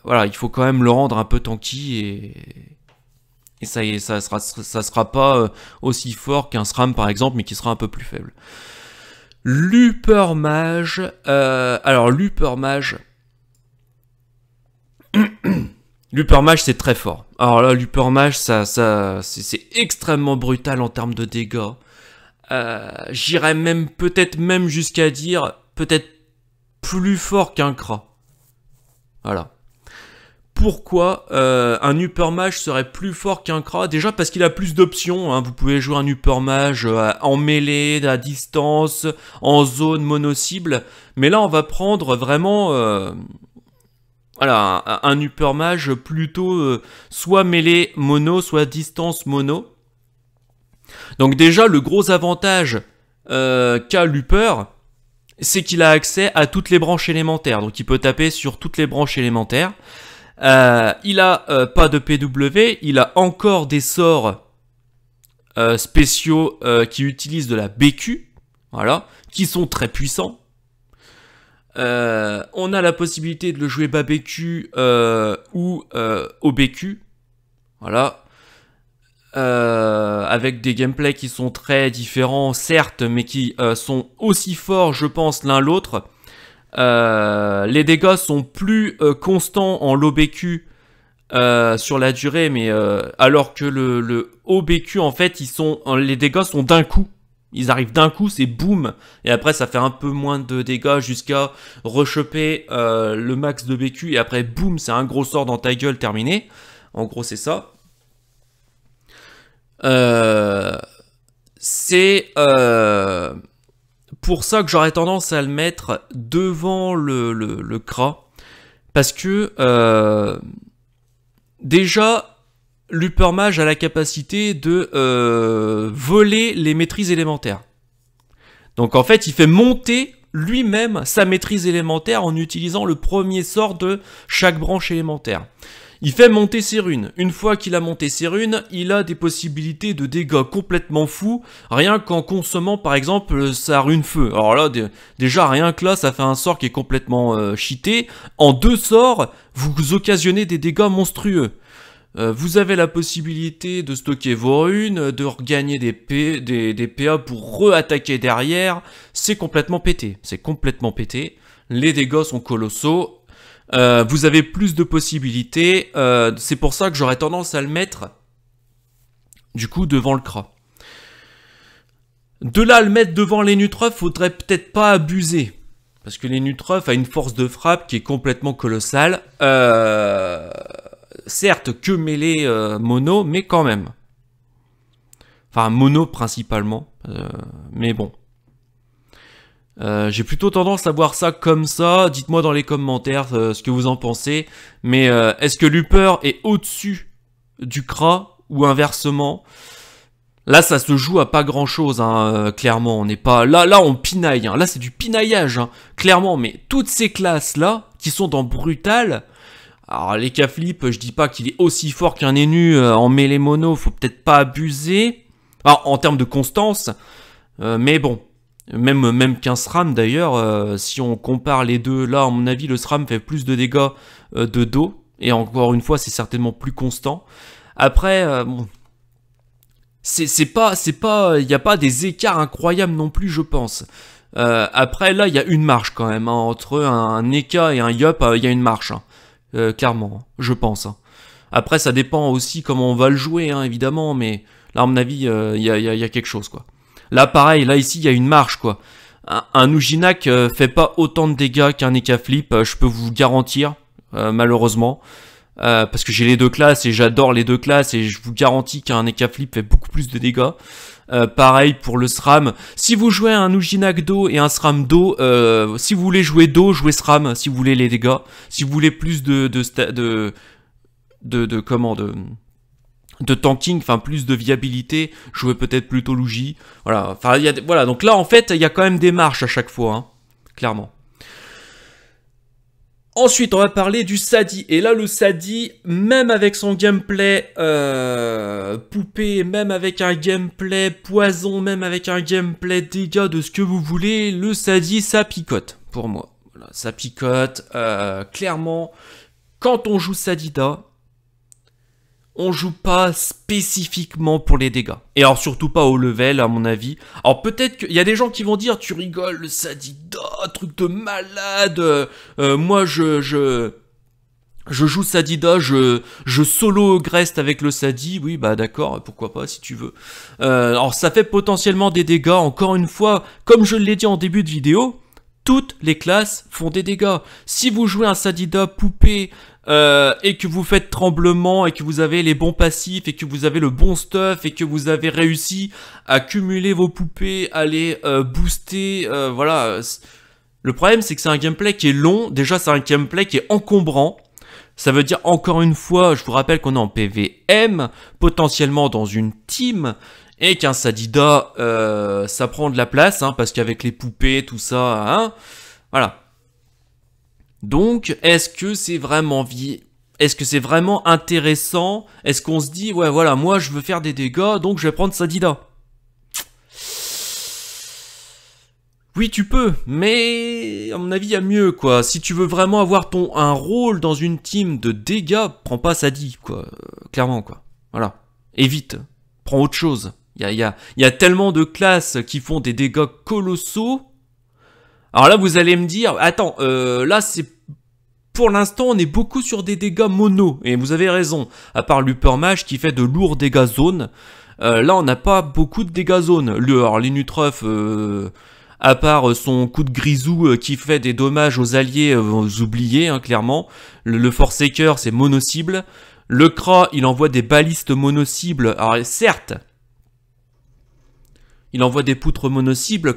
voilà, il faut quand même le rendre un peu tanky et ça, ça sera, ça sera pas euh, aussi fort qu'un SRAM par exemple, mais qui sera un peu plus faible. L'Upermage. Euh, alors, l'Upermage. L'Upermage, c'est très fort. Alors là, l'Upermage, ça, ça, c'est extrêmement brutal en termes de dégâts. Euh, j'irais même, peut-être même jusqu'à dire, peut-être plus fort qu'un Kra. Voilà pourquoi euh, un upper mage serait plus fort qu'un Kra Déjà parce qu'il a plus d'options, hein. vous pouvez jouer un upper mage euh, en mêlée, à distance, en zone mono-cible, mais là on va prendre vraiment euh, voilà, un, un, upper mage plutôt soit mêlée mono, soit distance mono. Donc déjà le gros avantage qu'a l'upper, c'est qu'il a accès à toutes les branches élémentaires, donc il peut taper sur toutes les branches élémentaires. Euh, il a euh, pas de PW, il a encore des sorts euh, spéciaux qui utilisent de la BQ, voilà, qui sont très puissants. on a la possibilité de le jouer bas BQ ou au BQ, voilà, avec des gameplays qui sont très différents, certes, mais qui sont aussi forts, je pense, l'un l'autre. Euh, les dégâts sont plus euh, constants en low BQ euh, sur la durée, mais alors que le, le, OBQ, en fait, ils sont, les dégâts sont d'un coup. Ils arrivent d'un coup, c'est boum, et après ça fait un peu moins de dégâts jusqu'à rechoper le max de BQ, et après boum, c'est un gros sort dans ta gueule terminé. En gros, c'est ça. c'est pour ça que j'aurais tendance à le mettre devant le, le, Parce que euh, déjà, l'Uppermage a la capacité de euh, voler les maîtrises élémentaires. Donc en fait, il fait monter lui-même sa maîtrise élémentaire en utilisant le premier sort de chaque branche élémentaire. Il fait monter ses runes. Une fois qu'il a monté ses runes, il a des possibilités de dégâts complètement fous, rien qu'en consommant par exemple sa rune feu. Alors là, déjà rien que là, ça fait un sort qui est complètement euh, cheaté. En deux sorts, vous occasionnez des dégâts monstrueux euh, vous avez la possibilité de stocker vos runes, de regagner des, P, des PA pour re-attaquer derrière. C'est complètement pété. C'est complètement pété. Les dégâts sont colossaux euh, vous avez plus de possibilités. Euh, c'est pour ça que j'aurais tendance à le mettre du coup devant le Cra. De là, le mettre devant les Nutreuf, faudrait peut-être pas abuser. Parce que les a une force de frappe qui est complètement colossale. Euh, certes, que mêlée mono, mais quand même. Enfin, mono principalement. mais bon. Euh, j'ai plutôt tendance à voir ça comme ça. Dites-moi dans les commentaires euh, ce que vous en pensez. Mais euh, est-ce que Luper est au-dessus du Cra ou inversement Là, ça se joue à pas grand-chose, hein, clairement. On n'est pas là, là, on pinaille. Hein. Là, c'est du pinaillage, hein, clairement. Mais toutes ces classes là, qui sont dans brutal, alors les cas flip, je dis pas qu'il est aussi fort qu'un Enu en mêlée mono. Faut peut-être pas abuser. Ah, en termes de constance, mais bon, même, même qu'un SRAM d'ailleurs, euh, si on compare les deux, là à mon avis le SRAM fait plus de dégâts euh, de dos, et encore une fois c'est certainement plus constant. Après, euh, c'est pas, c'est pas, il n'y a pas des écarts incroyables non plus je pense. après là il y a une marche quand même, hein. entre un Eka et un YUP, il y a une marche, hein. clairement, hein, je pense. Après ça dépend aussi comment on va le jouer évidemment, mais là à mon avis il y a, y, y a quelque chose quoi. Là, pareil, là, ici, il y a une marche, quoi. Un, un euh, fait pas autant de dégâts qu'un Ekaflip, euh, je peux vous garantir, euh, malheureusement. parce que j'ai les deux classes et j'adore les deux classes et je vous garantis qu'un Ekaflip fait beaucoup plus de dégâts. pareil pour le SRAM. Si vous jouez un Ujinak Do et un SRAM Do, si vous voulez jouer Do, jouez SRAM si vous voulez les dégâts. Si vous voulez plus de... de, de, de, de comment de, de tanking, enfin plus de viabilité, jouer peut-être plutôt Luigi. Voilà, enfin y a, voilà, donc là en fait, il y a quand même des marches à chaque fois, hein, clairement. Ensuite, on va parler du Sadi. Et là, le Sadi, même avec son gameplay euh, poupée, même avec un gameplay poison, même avec un gameplay dégâts de ce que vous voulez, le Sadi, ça picote pour moi. Voilà, ça picote. Euh, clairement, quand on joue Sadida, on joue pas spécifiquement pour les dégâts. Et alors surtout pas au level à mon avis. Alors peut-être qu'il y a des gens qui vont dire tu rigoles le Sadida, truc de malade. Euh, moi je je joue Sadida, je, je solo Grest avec le Sadi, oui bah d'accord, pourquoi pas si tu veux. Euh, alors ça fait potentiellement des dégâts, encore une fois, comme je l'ai dit en début de vidéo, toutes les classes font des dégâts. Si vous jouez un Sadida poupée euh, et que vous faites tremblement et que vous avez les bons passifs et que vous avez le bon stuff et que vous avez réussi à cumuler vos poupées, à les euh, booster, euh, voilà. Le problème c'est que c'est un gameplay qui est long, déjà c'est un gameplay qui est encombrant. Ça veut dire encore une fois, je vous rappelle qu'on est en PVM, potentiellement dans une team, et qu'un Sadida, ça prend de la place, hein, parce qu'avec les poupées, tout ça, hein, voilà. Donc, est-ce que c'est vraiment Est-ce que c'est vraiment intéressant Est-ce qu'on se dit, ouais, voilà, moi je veux faire des dégâts, donc je vais prendre Sadida Oui, tu peux, mais à mon avis, il y a mieux, quoi. Si tu veux vraiment avoir ton un rôle dans une team de dégâts, prends pas Sadie, quoi. Euh, clairement, quoi. Voilà. Évite. Prends autre chose. Il y a, y, a, y a tellement de classes qui font des dégâts colossaux alors là, vous allez me dire, attends, euh, là, c'est pour l'instant, on est beaucoup sur des dégâts mono, et vous avez raison, à part l'Uppermage qui fait de lourds dégâts zone, euh, là, on n'a pas beaucoup de dégâts zone. alors, euh, à part son coup de grisou qui fait des dommages aux alliés, vous oubliez, hein, clairement. Le, Forsaker, c'est mono-cible. Le Kra, il envoie des balistes mono-cibles. Alors, certes, il envoie des poutres mono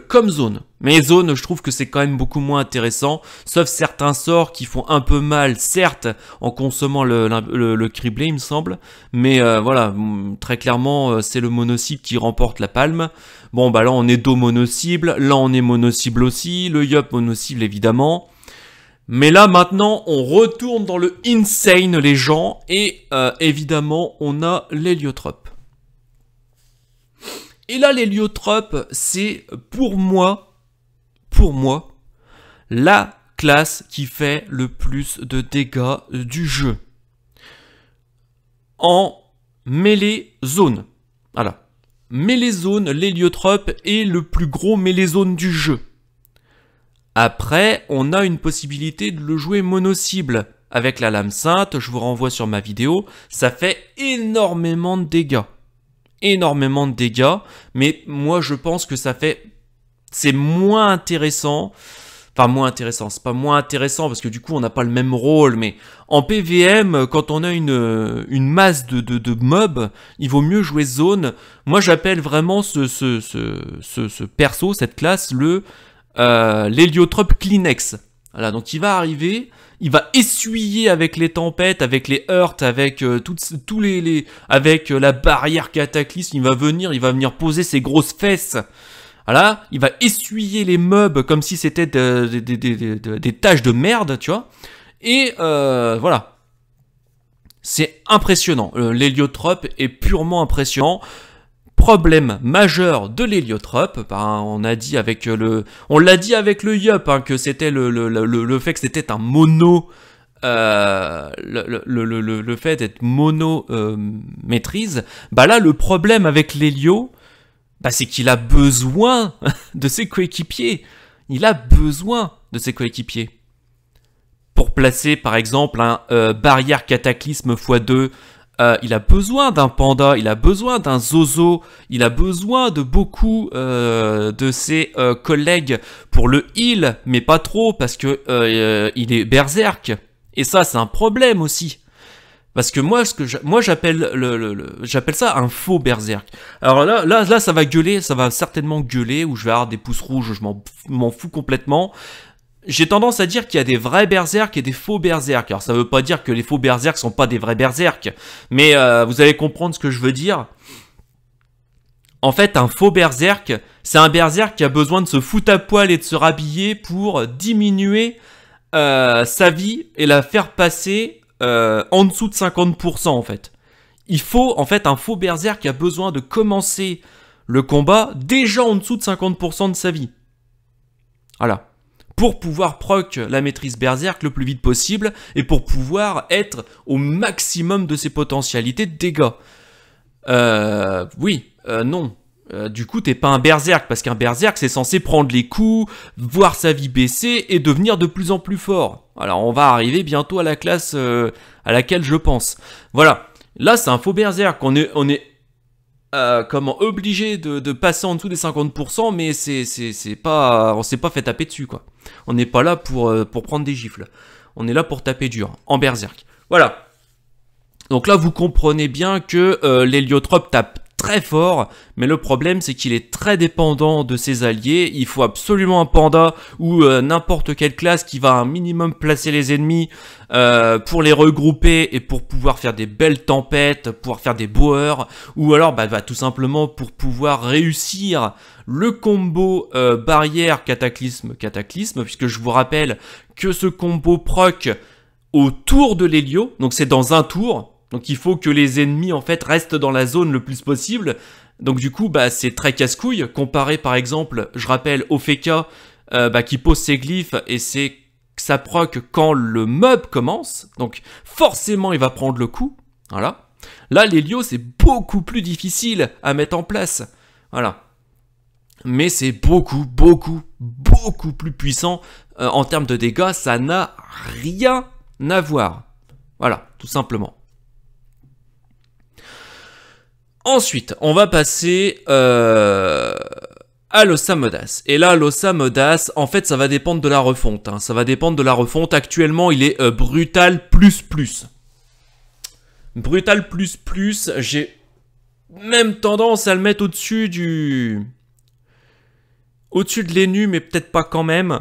comme zone. Mais zone, je trouve que c'est quand même beaucoup moins intéressant, sauf certains sorts qui font un peu mal, certes, en consommant le, criblé, il me semble, mais euh, voilà, très clairement, euh, c'est le monocible qui remporte la palme. Bon, bah là, on est dos mono là, on est mono-cible aussi, le yop mono-cible, évidemment. Mais là maintenant, on retourne dans le insane les gens et euh, évidemment on a l'héliotrope. Et là, l'héliotrope, c'est pour moi, pour moi, la classe qui fait le plus de dégâts euh, du jeu. En mêlée zone. Voilà. Mêlée zone, l'héliotrope est le plus gros mêlée zone du jeu. Après, on a une possibilité de le jouer mono-cible. Avec la lame sainte, je vous renvoie sur ma vidéo, ça fait énormément de dégâts énormément de dégâts, mais moi je pense que ça fait... C'est moins intéressant. Enfin, moins intéressant, c'est pas moins intéressant parce que du coup on n'a pas le même rôle, mais en PVM, quand on a une, une masse de, de, mobs, il vaut mieux jouer zone. Moi j'appelle vraiment ce, ce, perso, cette classe, le euh, l'héliotrope Kleenex. Voilà, donc il va arriver, il va essuyer avec les tempêtes, avec les heurts, avec euh, tous les, avec euh, la barrière cataclysme, il va venir, il va venir poser ses grosses fesses. Voilà, il va essuyer les meubles comme si c'était des taches de, tâches de merde, tu vois. Et euh, voilà. C'est impressionnant. L'héliotrope est purement impressionnant problème majeur de l'héliotrope. Ben, on a dit avec le, on l'a dit avec le Yup, hein, que c'était le, le, le, le, fait que c'était un mono, euh, le, fait d'être mono euh, maîtrise. Bah là, le problème avec l'hélio, ben, c'est qu'il a besoin de ses coéquipiers. Il a besoin de ses coéquipiers pour placer par exemple un euh, barrière cataclysme x2 euh, il a besoin d'un panda, il a besoin d'un zozo, il a besoin de beaucoup euh, de ses euh, collègues pour le heal, mais pas trop parce que il est berserk. Et ça, c'est un problème aussi. Parce que moi, ce que moi j'appelle le, j'appelle ça un faux berserk. Alors là, là, là, ça va gueuler, ça va certainement gueuler, ou je vais avoir des pouces rouges, je m'en fous complètement. J'ai tendance à dire qu'il y a des vrais berserk et des faux berserk. Alors ça veut pas dire que les faux berserk sont pas des vrais berserk, mais euh, vous allez comprendre ce que je veux dire. En fait, un faux berserk, c'est un berserk qui a besoin de se foutre à poil et de se rhabiller pour diminuer euh, sa vie et la faire passer euh, en dessous de 50% en fait. Il faut en fait un faux berserk qui a besoin de commencer le combat déjà en dessous de 50% de sa vie. Voilà pour pouvoir proc la maîtrise berserk le plus vite possible et pour pouvoir être au maximum de ses potentialités de dégâts. Euh, oui, euh, non. Euh, du coup, t'es pas un berserk, parce qu'un berserk, c'est censé prendre les coups, voir sa vie baisser et devenir de plus en plus fort. Alors, on va arriver bientôt à la classe euh, à laquelle je pense. Voilà. Là, c'est un faux berserk. On est, on est euh, comment obligé de, passer en dessous des 50%, mais c'est pas, on s'est pas fait taper dessus quoi. On n'est pas là pour, euh, pour prendre des gifles. On est là pour taper dur en berserk. Voilà. Donc là, vous comprenez bien que euh, l'héliotrope tape très fort, mais le problème c'est qu'il est très dépendant de ses alliés, il faut absolument un panda ou euh, n'importe quelle classe qui va un minimum placer les ennemis euh, pour les regrouper et pour pouvoir faire des belles tempêtes, pouvoir faire des boers, ou alors bah, bah, tout simplement pour pouvoir réussir le combo euh, barrière cataclysme cataclysme, puisque je vous rappelle que ce combo proc autour de l'hélio, donc c'est dans un tour, donc il faut que les ennemis en fait restent dans la zone le plus possible. Donc du coup, bah, c'est très casse-couille, comparé par exemple, je rappelle, au euh, bah, qui pose ses glyphes et c'est sa proc quand le mob commence, donc forcément il va prendre le coup, voilà. Là, l'Elio, c'est beaucoup plus difficile à mettre en place, voilà. Mais c'est beaucoup, beaucoup, beaucoup plus puissant euh, en termes de dégâts, ça n'a rien à voir. Voilà, tout simplement. Ensuite, on va passer euh, à à Modas. Et là, l'Ossa Modas, en fait, ça va dépendre de la refonte. Hein. Ça va dépendre de la refonte. Actuellement, il est euh, brutal plus plus. Brutal plus plus, j'ai même tendance à le mettre au-dessus du... Au-dessus de l'énu, mais peut-être pas quand même.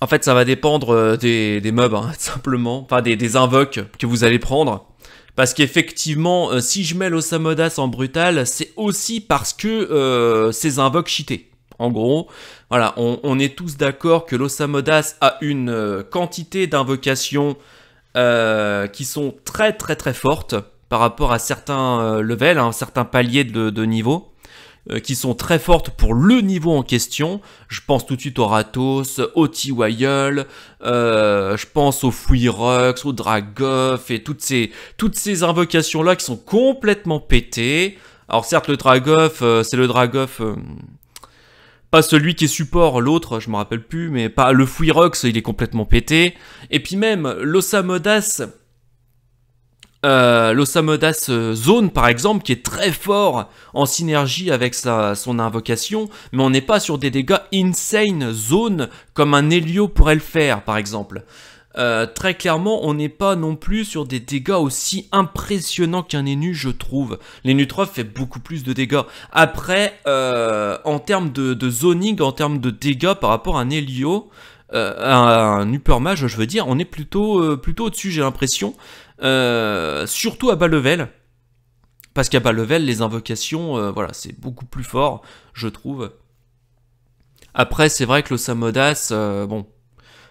En fait, ça va dépendre euh, des, meubles, hein, simplement. Enfin, des, des invoques que vous allez prendre. Parce qu'effectivement, euh, si je mets l'Osamodas en brutal, c'est aussi parce que ses euh, invoques cheatés. En gros, voilà, on, est tous d'accord que l'Osamodas a une euh, quantité d'invocations qui sont très très très fortes par rapport à certains levels, hein, certains paliers de, de niveau. Euh, qui sont très fortes pour le niveau en question. Je pense tout de suite au Ratos, au t euh, je pense au Fuirox, au Dragoff et toutes ces, toutes ces invocations-là qui sont complètement pétées. Alors certes, le Dragoff, euh, c'est le Dragoff... pas celui qui est support, l'autre, je me rappelle plus, mais pas le Fuirox, il est complètement pété. Et puis même, l'Osamodas, euh, L'Osamodas euh, Zone, par exemple, qui est très fort en synergie avec sa, son invocation, mais on n'est pas sur des dégâts insane zone comme un Helio pourrait le faire, par exemple. Euh, très clairement, on n'est pas non plus sur des dégâts aussi impressionnants qu'un Enu, je trouve. L'Enu 3 fait beaucoup plus de dégâts. Après, euh, en termes de, zoning, en termes de dégâts par rapport à un Helio, un, euh, un Upper Mage, je veux dire, on est plutôt, plutôt au-dessus, j'ai l'impression. Euh, surtout à bas level. Parce qu'à bas level, les invocations, euh, voilà, c'est beaucoup plus fort, je trouve. Après, c'est vrai que le Samodas, euh, bon.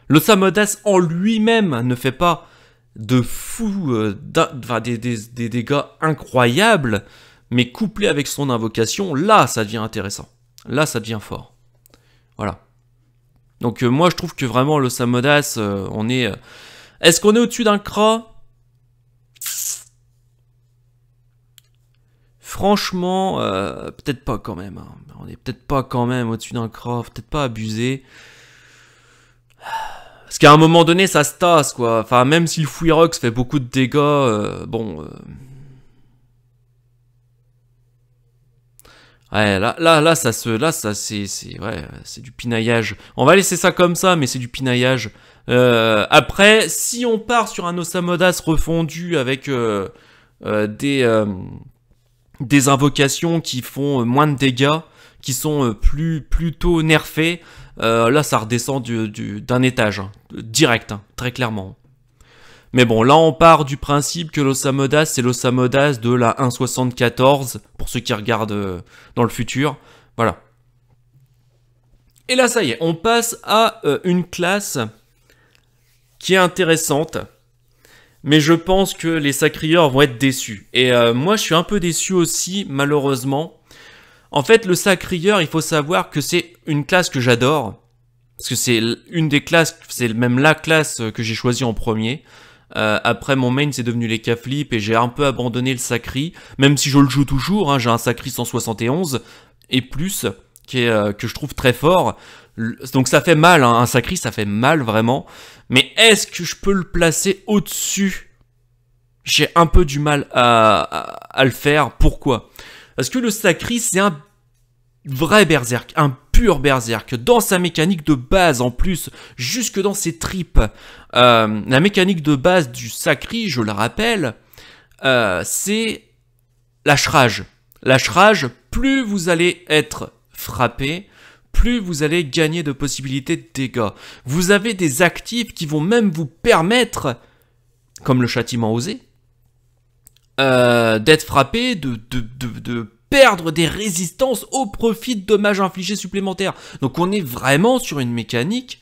Le Samodas en lui-même ne fait pas de fou, des, dégâts incroyables, mais couplé avec son invocation, là, ça devient intéressant. Là, ça devient fort. Voilà. Donc moi je trouve que vraiment le Samodas, on est... Est-ce qu'on est au-dessus d'un cras Franchement, euh, peut-être pas quand même. Hein. On est peut-être pas quand même au-dessus d'un craft. peut-être pas abusé. Parce qu'à un moment donné, ça se tasse, quoi. Enfin, même si le Fouirox fait beaucoup de dégâts, euh, bon... Euh. Ouais, là, là, là, ça se... Là, ça, c'est... Ouais, c'est du pinaillage. On va laisser ça comme ça, mais c'est du pinaillage. après, si on part sur un Osamodas refondu avec des des invocations qui font euh, moins de dégâts, qui sont euh, plus plutôt nerfées. Euh, là, ça redescend d'un étage, hein, direct, hein, très clairement. Mais bon, là, on part du principe que l'Osamodas, c'est l'Osamodas de la 1.74, pour ceux qui regardent dans le futur. Voilà. Et là, ça y est, on passe à une classe qui est intéressante mais je pense que les sacrieurs vont être déçus. Et euh, moi, je suis un peu déçu aussi, malheureusement. En fait, le sacrieur, il faut savoir que c'est une classe que j'adore, parce que c'est une des classes, c'est même la classe que j'ai choisie en premier. Euh, après, mon main, c'est devenu les K-Flip, et j'ai un peu abandonné le sacri, même si je le joue toujours, hein, j'ai un sacri 171, et plus, qui est, euh, que je trouve très fort. Donc ça fait mal, hein. un sacri, ça fait mal vraiment. Mais est-ce que je peux le placer au-dessus J'ai un peu du mal à, le faire. Pourquoi Parce que le Sacri, c'est un vrai berserk, un pur berserk, dans sa mécanique de base en plus, jusque dans ses tripes. Euh, la mécanique de base du Sacri, je le rappelle, euh, c'est lâcherage. Lâcherage, plus vous allez être frappé, plus vous allez gagner de possibilités de dégâts. Vous avez des actifs qui vont même vous permettre, comme le châtiment osé, euh, d'être frappé, de, de, perdre des résistances au profit de dommages infligés supplémentaires. Donc on est vraiment sur une mécanique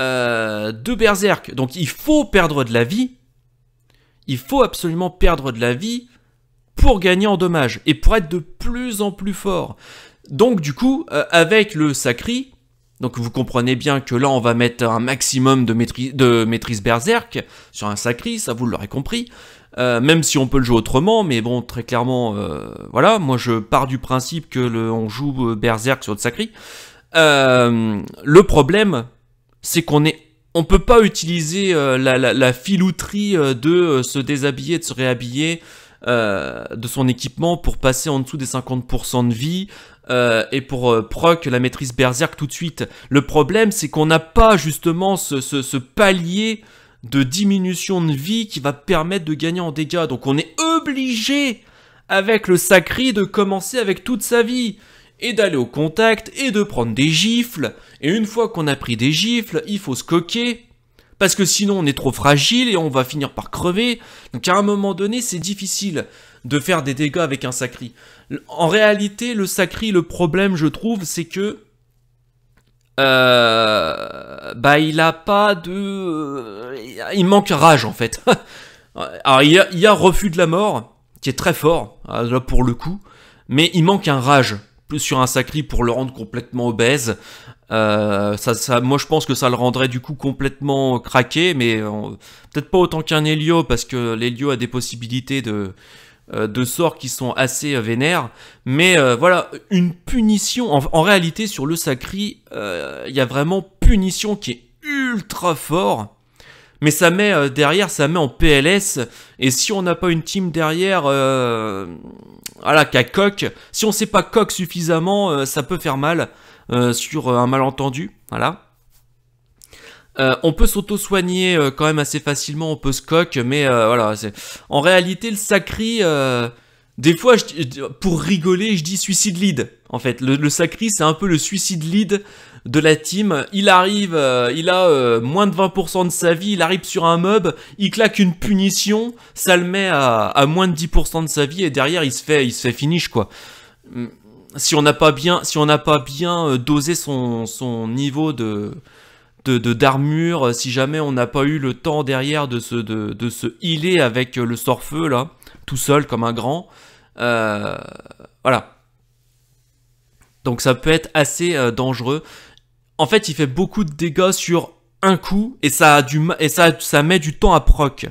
euh, de berserk. Donc il faut perdre de la vie. Il faut absolument perdre de la vie pour gagner en dommages et pour être de plus en plus fort. Donc du coup, euh, avec le Sacri, donc vous comprenez bien que là on va mettre un maximum de maîtrise, de maîtrise berserk sur un Sacri, ça vous l'aurez compris. Euh, même si on peut le jouer autrement, mais bon, très clairement, euh, voilà, moi je pars du principe que le, on joue berserk sur le Sacri. le problème, c'est qu'on est on peut pas utiliser la, filouterie de se déshabiller, de se réhabiller de son équipement pour passer en dessous des 50% de vie, euh, et pour euh, proc la maîtrise berserk tout de suite. Le problème, c'est qu'on n'a pas justement ce, ce, palier de diminution de vie qui va permettre de gagner en dégâts. Donc on est obligé, avec le sacré, de commencer avec toute sa vie et d'aller au contact et de prendre des gifles. Et une fois qu'on a pris des gifles, il faut se coquer. Parce que sinon on est trop fragile et on va finir par crever. Donc à un moment donné c'est difficile de faire des dégâts avec un Sacri. En réalité, le Sacri, le problème, je trouve, c'est que... Euh, bah, il a pas de... Euh, il manque rage, en fait. Alors, il y, a, Refus de la Mort, qui est très fort, euh, là, pour le coup, mais il manque un rage plus sur un sacri pour le rendre complètement obèse. ça, moi, je pense que ça le rendrait du coup complètement craqué, mais peut-être pas autant qu'un Helio, parce que l'Helio a des possibilités de, euh, de sorts qui sont assez euh, vénères. Mais euh, voilà, une punition. En, réalité, sur le Sacri, il y a vraiment punition qui est ultra fort. Mais ça met derrière, ça met en PLS. Et si on n'a pas une team derrière, voilà, a coq, si on sait pas coque suffisamment, ça peut faire mal sur un malentendu. Voilà. Euh, on peut s'auto-soigner euh, quand même assez facilement, on peut se coque, mais euh, voilà. En réalité, le sacri, des fois, pour rigoler, je dis suicide lead. En fait, le, sacri, c'est un peu le suicide lead de la team. Il arrive, il a moins de 20% de sa vie, il arrive sur un mob, il claque une punition, ça le met à, moins de 10% de sa vie, et derrière, il se fait, il se fait finish, quoi hmm. si on n'a pas bien, si on n'a pas bien dosé son niveau de, de d'armure euh, si jamais on n'a pas eu le temps derrière de se de, de se healer avec euh, le sort feu là tout seul comme un grand euh, voilà donc ça peut être assez dangereux en fait il fait beaucoup de dégâts sur un coup et ça a du et ça ça met du temps à proc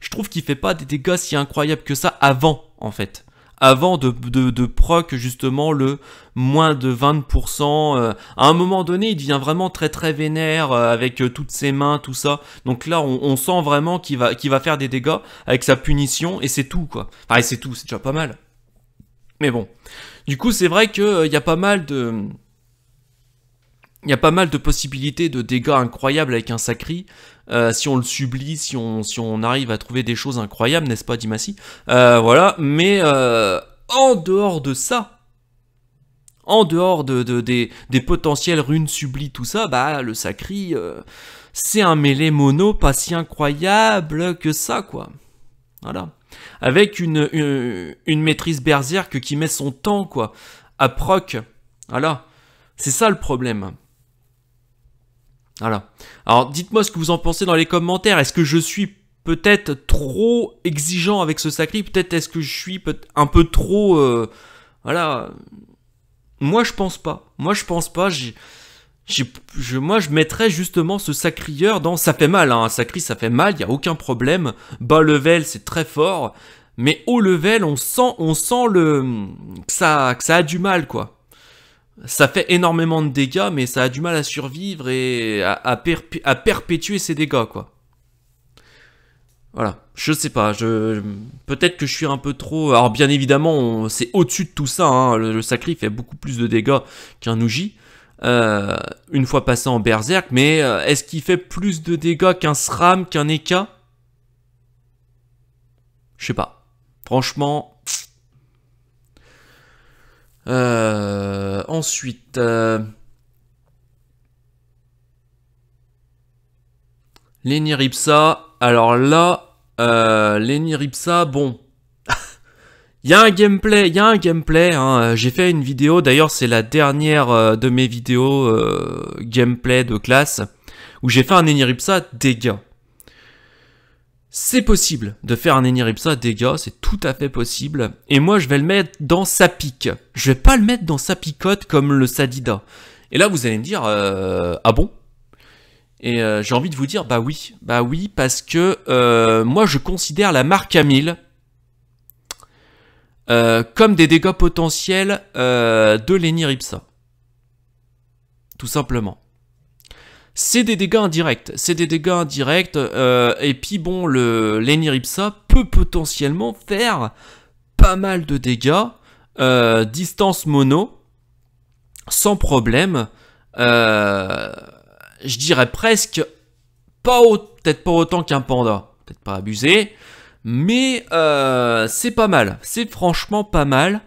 je trouve qu'il fait pas des dégâts si incroyables que ça avant en fait avant de, de, proc justement le moins de 20%. Euh, à un moment donné, il devient vraiment très très vénère euh, avec euh, toutes ses mains, tout ça. Donc là, on, sent vraiment qu'il va, qu'il va faire des dégâts avec sa punition et c'est tout quoi. Enfin, c'est tout, c'est déjà pas mal. Mais bon. Du coup, c'est vrai qu'il y a pas mal de il y a pas mal de possibilités de dégâts incroyables avec un sacri. Euh, si on le sublie, si on, si on arrive à trouver des choses incroyables, n'est-ce pas, Dimassi euh, Voilà, mais euh, en dehors de ça, en dehors de, des, des potentielles runes sublies, tout ça, bah le sacri, c'est un mêlé mono pas si incroyable que ça, quoi. Voilà. Avec une, une, maîtrise berserk qui met son temps, quoi, à proc. Voilà. C'est ça le problème. Voilà. Alors dites-moi ce que vous en pensez dans les commentaires. Est-ce que je suis peut-être trop exigeant avec ce sacré Peut-être est-ce que je suis un peu trop... Euh, voilà. Moi je pense pas. Moi je pense pas. J'ai... Je, moi, je mettrais justement ce sacrieur dans. Ça fait mal, hein. Un sacri, ça fait mal, il a aucun problème. Bas level, c'est très fort. Mais haut level, on sent, on sent le, ça, que ça a du mal, quoi ça fait énormément de dégâts, mais ça a du mal à survivre et à, perpétuer ses dégâts, quoi. Voilà, je sais pas, je... peut-être que je suis un peu trop... Alors bien évidemment, c'est au-dessus de tout ça, hein. le, le fait beaucoup plus de dégâts qu'un Uji, euh, une fois passé en Berserk, mais euh, est-ce qu'il fait plus de dégâts qu'un SRAM, qu'un Eka Je sais pas. Franchement, euh, ensuite, euh, Ripsa. Alors là, euh, Ripsa, bon. Il y a un gameplay, il y a un gameplay. Hein. J'ai fait une vidéo, d'ailleurs c'est la dernière euh, de mes vidéos euh, gameplay de classe, où j'ai fait un Lenny Ripsa dégâts. C'est possible de faire un Eniripsa dégâts, c'est tout à fait possible. Et moi, je vais le mettre dans sa pique. Je vais pas le mettre dans sa picote comme le Sadida. Et là, vous allez me dire, euh, ah bon Et euh, j'ai envie de vous dire, bah oui, bah oui, parce que euh, moi, je considère la marque Amil comme des dégâts potentiels de l'Eniripsa. Tout simplement c'est des dégâts indirects. C'est des dégâts indirects. Euh, et puis bon, le l'Eniripsa peut potentiellement faire pas mal de dégâts. Euh, distance mono. Sans problème. Euh, je dirais presque pas peut-être pas autant qu'un panda. Peut-être pas abusé. Mais c'est pas mal. C'est franchement pas mal.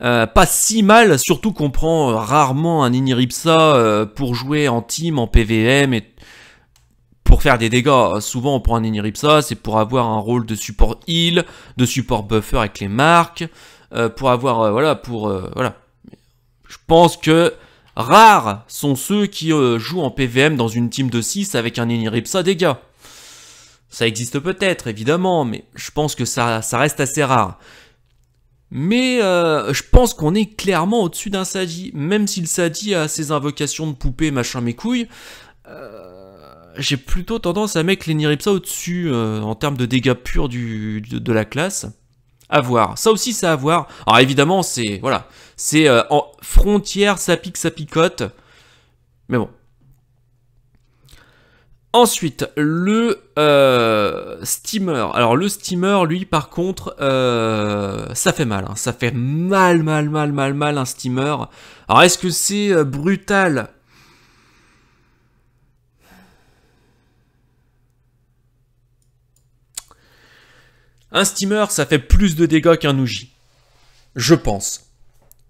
Euh, pas si mal, surtout qu'on prend euh, rarement un Iniripsa euh, pour jouer en team, en PVM et pour faire des dégâts. Souvent on prend un Iniripsa, c'est pour avoir un rôle de support heal, de support buffer avec les marques, pour avoir voilà pour voilà. Je pense que rares sont ceux qui jouent en PVM dans une team de 6 avec un Iniripsa dégâts. Ça existe peut-être, évidemment, mais je pense que ça, ça reste assez rare. Mais euh, je pense qu'on est clairement au-dessus d'un Sadi. Même si le Sadi a ses invocations de poupée, machin, mes couilles, euh, j'ai plutôt tendance à mettre l'Eniripsa au-dessus euh, en termes de dégâts purs du, de, la classe. À voir. Ça aussi, ça à voir. Alors évidemment, c'est voilà, c'est en frontière, ça pique, ça picote. Mais bon, Ensuite, le euh, steamer. Alors le steamer, lui, par contre, euh, ça fait mal. Hein. Ça fait mal, mal, mal, mal, mal un steamer. Alors est-ce que c'est euh, brutal Un steamer, ça fait plus de dégâts qu'un ouji, Je pense.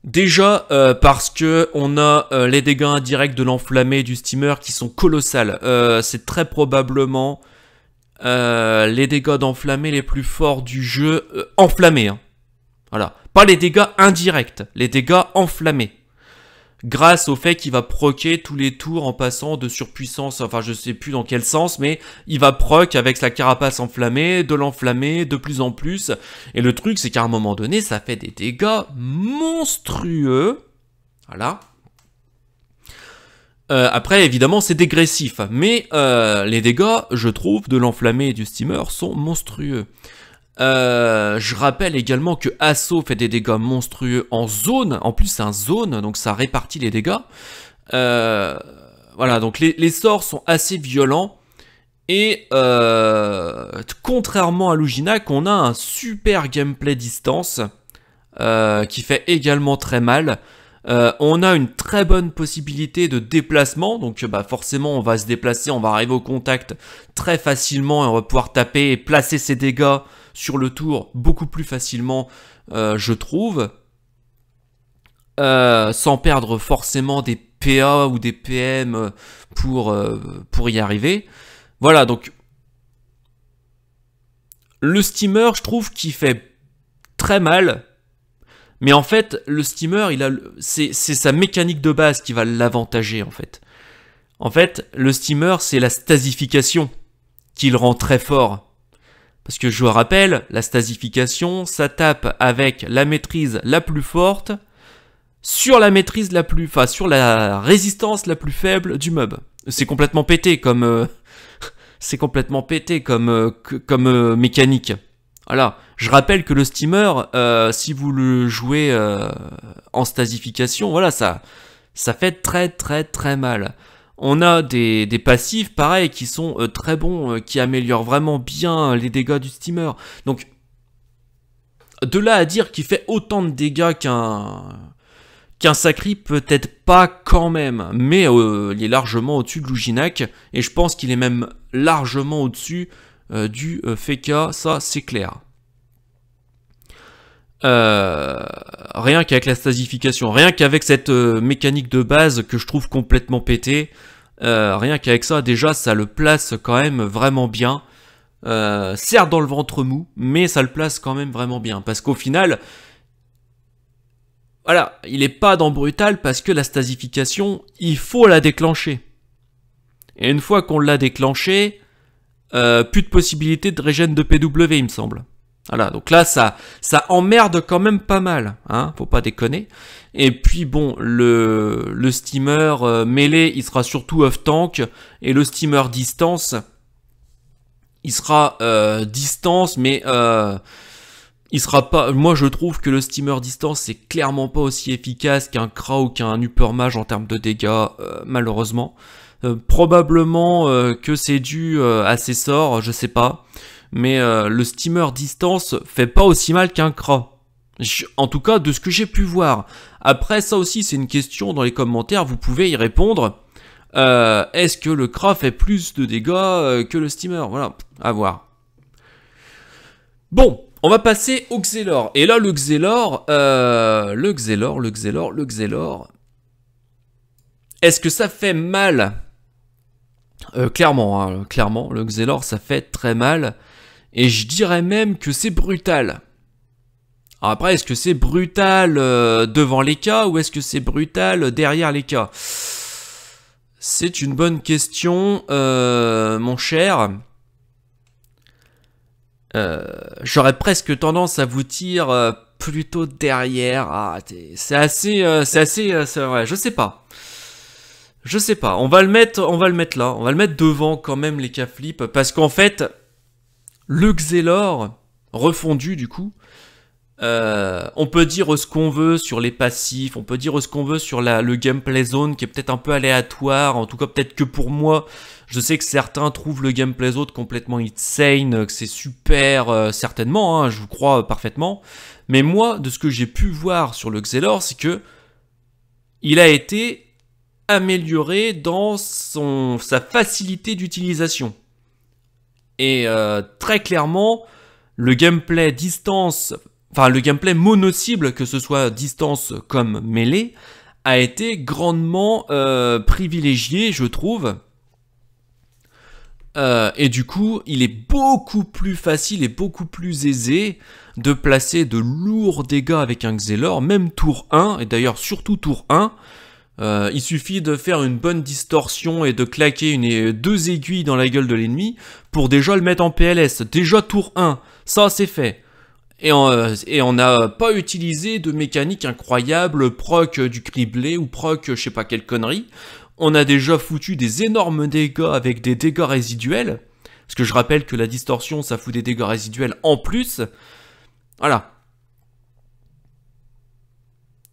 Déjà euh, parce que on a euh, les dégâts indirects de l'enflammé du steamer qui sont colossales. Euh, c'est très probablement les dégâts d'enflammé les plus forts du jeu. enflammé, hein. Voilà. Pas les dégâts indirects, les dégâts enflammés grâce au fait qu'il va proquer tous les tours en passant de surpuissance, enfin je sais plus dans quel sens, mais il va proc avec sa carapace enflammée, de l'enflammer de plus en plus. Et le truc, c'est qu'à un moment donné, ça fait des dégâts monstrueux. Voilà. Euh, après, évidemment, c'est dégressif, mais euh, les dégâts, je trouve, de l'enflammé et du steamer sont monstrueux. Euh, je rappelle également que Asso fait des dégâts monstrueux en zone. En plus, c'est un zone, donc ça répartit les dégâts. Euh, voilà, donc les, sorts sont assez violents. Et euh, contrairement à Luginac, on a un super gameplay distance qui fait également très mal. on a une très bonne possibilité de déplacement, donc bah, forcément on va se déplacer, on va arriver au contact très facilement et on va pouvoir taper et placer ses dégâts sur le tour beaucoup plus facilement, euh, je trouve, euh, sans perdre forcément des PA ou des PM pour, euh, pour y arriver. Voilà, donc le steamer, je trouve qu'il fait très mal. Mais en fait, le steamer, il a, c'est, sa mécanique de base qui va l'avantager en fait. En fait, le steamer, c'est la stasification qui le rend très fort. Parce que je rappelle, la stasification, ça tape avec la maîtrise la plus forte sur la maîtrise la plus, enfin sur la résistance la plus faible du meuble. C'est complètement pété comme, euh, c'est complètement pété comme, euh, comme euh, mécanique. Voilà. Je rappelle que le steamer, si vous le jouez en stasification, voilà ça, ça fait très très très mal. On a des, passifs, pareil, qui sont euh, très bons, euh, qui améliorent vraiment bien les dégâts du steamer. Donc, de là à dire qu'il fait autant de dégâts qu'un qu'un Sacri, peut-être pas quand même. Mais euh, il est largement au-dessus de Luginac, et je pense qu'il est même largement au-dessus du Feka, ça c'est clair. rien qu'avec la stasification, rien qu'avec cette mécanique de base que je trouve complètement pétée, euh, rien qu'avec ça, déjà, ça le place quand même vraiment bien. Euh, certes dans le ventre mou, mais ça le place quand même vraiment bien. Parce qu'au final, voilà, il est pas dans brutal parce que la stasification, il faut la déclencher. Et une fois qu'on l'a déclenché euh, plus de possibilité de régène de PW, il me semble. Voilà, donc là, ça, ça emmerde quand même pas mal, hein, faut pas déconner. Et puis bon, le, le steamer euh, mêlé, il sera surtout off-tank, et le steamer distance, il sera euh, distance, mais euh, il sera pas. Moi, je trouve que le steamer distance c'est clairement pas aussi efficace qu'un Kra ou qu'un upper mage en termes de dégâts, euh, malheureusement. probablement que c'est dû à ses sorts, je sais pas mais euh, le steamer distance fait pas aussi mal qu'un cra. En tout cas, de ce que j'ai pu voir. Après, ça aussi, c'est une question dans les commentaires, vous pouvez y répondre. Euh, est-ce que le cra fait plus de dégâts euh, que le steamer Voilà, à voir. Bon, on va passer au Xelor. Et là, le Xelor, le Xelor, le Xelor, le Xelor. Est-ce que ça fait mal clairement, hein, clairement, le Xelor, ça fait très mal. Et je dirais même que c'est brutal. après, est-ce que c'est brutal euh, devant les cas ou est-ce que c'est brutal euh, derrière les cas C'est une bonne question, euh, mon cher. J'aurais presque tendance à vous dire plutôt derrière. Ah, c'est assez, c'est assez, je sais pas. Je sais pas. On va le mettre, on va le mettre là. On va le mettre devant quand même les cas flips parce qu'en fait, le Xelor refondu du coup. Euh, on peut dire ce qu'on veut sur les passifs, on peut dire ce qu'on veut sur la, le gameplay zone qui est peut-être un peu aléatoire, en tout cas peut-être que pour moi, je sais que certains trouvent le gameplay zone complètement insane, que c'est super, euh, certainement, hein, je vous crois parfaitement, mais moi, de ce que j'ai pu voir sur le Xelor, c'est que il a été amélioré dans son, sa facilité d'utilisation. Et euh, très clairement, le gameplay distance, enfin le gameplay mono-cible, que ce soit distance comme mêlée, a été grandement euh, privilégié, je trouve. Euh, et du coup, il est beaucoup plus facile et beaucoup plus aisé de placer de lourds dégâts avec un Xelor, même tour 1, et d'ailleurs surtout tour 1, euh, il suffit de faire une bonne distorsion et de claquer une, euh, deux aiguilles dans la gueule de l'ennemi pour déjà le mettre en PLS. Déjà tour 1, ça c'est fait. Euh, et on n'a pas utilisé de mécanique incroyable, proc du criblé ou proc je sais pas quelle connerie. On a déjà foutu des énormes dégâts avec des dégâts résiduels. Parce que je rappelle que la distorsion, ça fout des dégâts résiduels en plus. Voilà,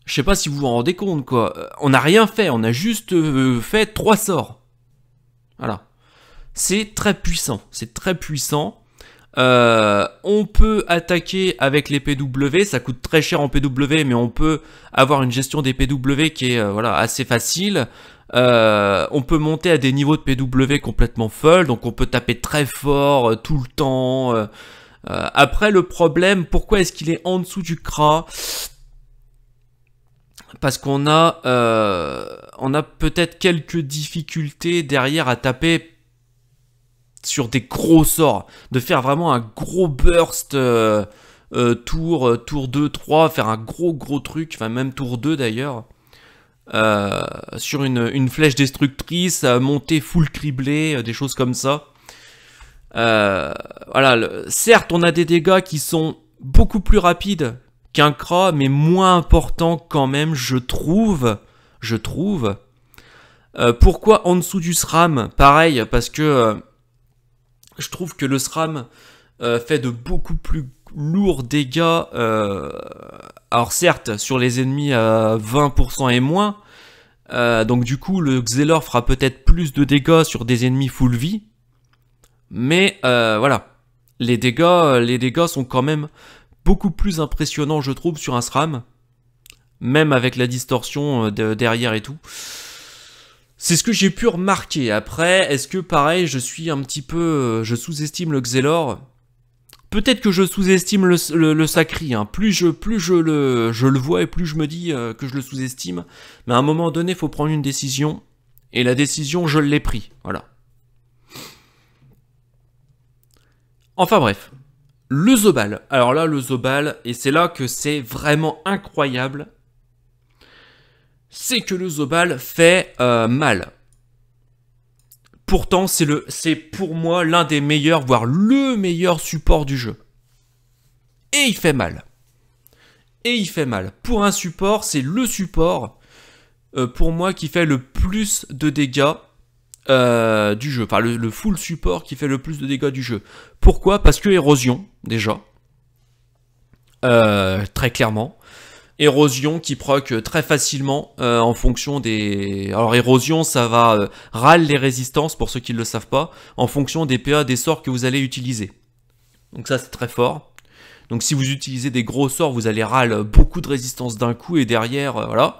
je sais pas si vous vous rendez compte, quoi. Euh, on n'a rien fait, on a juste euh, fait trois sorts. Voilà. C'est très puissant, c'est très puissant. Euh, on peut attaquer avec les PW, ça coûte très cher en PW, mais on peut avoir une gestion des PW qui est voilà, assez facile. on peut monter à des niveaux de PW complètement folle. donc on peut taper très fort tout le temps. après le problème, pourquoi est-ce qu'il est en dessous du CRA parce qu'on a, euh, a peut-être quelques difficultés derrière à taper sur des gros sorts, de faire vraiment un gros burst euh, euh, tour, tour 2, 3, faire un gros gros truc, enfin même tour 2 d'ailleurs, sur une, une, flèche destructrice, monter full criblé, des choses comme ça. voilà, certes on a des dégâts qui sont beaucoup plus rapides qu'un CRA, mais moins important quand même, je trouve. Je trouve. Euh, pourquoi en dessous du SRAM Pareil, parce que euh, je trouve que le SRAM euh, fait de beaucoup plus lourds dégâts. alors certes, sur les ennemis à 20% et moins. donc du coup, le Xelor fera peut-être plus de dégâts sur des ennemis full vie. Mais voilà, les dégâts, les dégâts sont quand même beaucoup plus impressionnant, je trouve, sur un SRAM, même avec la distorsion euh, derrière et tout. C'est ce que j'ai pu remarquer. Après, est-ce que pareil, je suis un petit peu... Euh, je sous-estime le Xelor Peut-être que je sous-estime le, le, Sacri. Hein. Plus, je, plus je, le, je le vois et plus je me dis euh, que je le sous-estime. Mais à un moment donné, il faut prendre une décision. Et la décision, je l'ai prise. Voilà. Enfin bref. Le Zobal. Alors là, le Zobal, et c'est là que c'est vraiment incroyable, c'est que le Zobal fait euh, mal. Pourtant, c'est le, c'est pour moi l'un des meilleurs, voire le meilleur support du jeu. Et il fait mal. Et il fait mal. Pour un support, c'est le support euh, pour moi qui fait le plus de dégâts euh, du jeu, enfin le, full support qui fait le plus de dégâts du jeu. Pourquoi Parce que érosion, déjà, euh, très clairement. Érosion qui proc très facilement euh, en fonction des... Alors érosion, ça va râle les résistances, pour ceux qui ne le savent pas, en fonction des PA des sorts que vous allez utiliser. Donc ça c'est très fort. Donc si vous utilisez des gros sorts, vous allez râler beaucoup de résistance d'un coup et derrière, euh, voilà.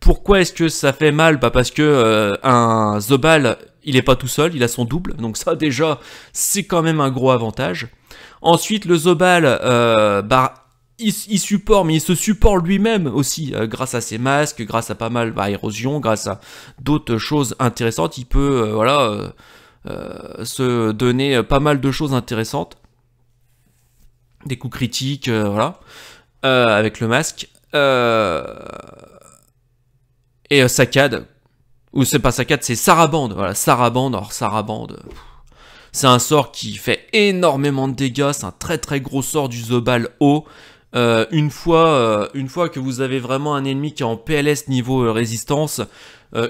Pourquoi est-ce que ça fait mal Bah parce que euh, un Zobal, il est pas tout seul, il a son double. Donc ça déjà, c'est quand même un gros avantage. Ensuite, le Zobal, euh, bah, il, supporte, mais il se supporte lui-même aussi, euh, grâce à ses masques, grâce à pas mal bah, grâce à d'autres choses intéressantes. Il peut, voilà, se donner pas mal de choses intéressantes des coups critiques, euh, voilà, euh, avec le masque. Euh, et Saccade, ou c'est pas Saccade, c'est Sarabande, voilà, Sarabande, alors Sarabande, c'est un sort qui fait énormément de dégâts, c'est un très très gros sort du Zobal haut. une, fois, une fois que vous avez vraiment un ennemi qui est en PLS niveau résistance,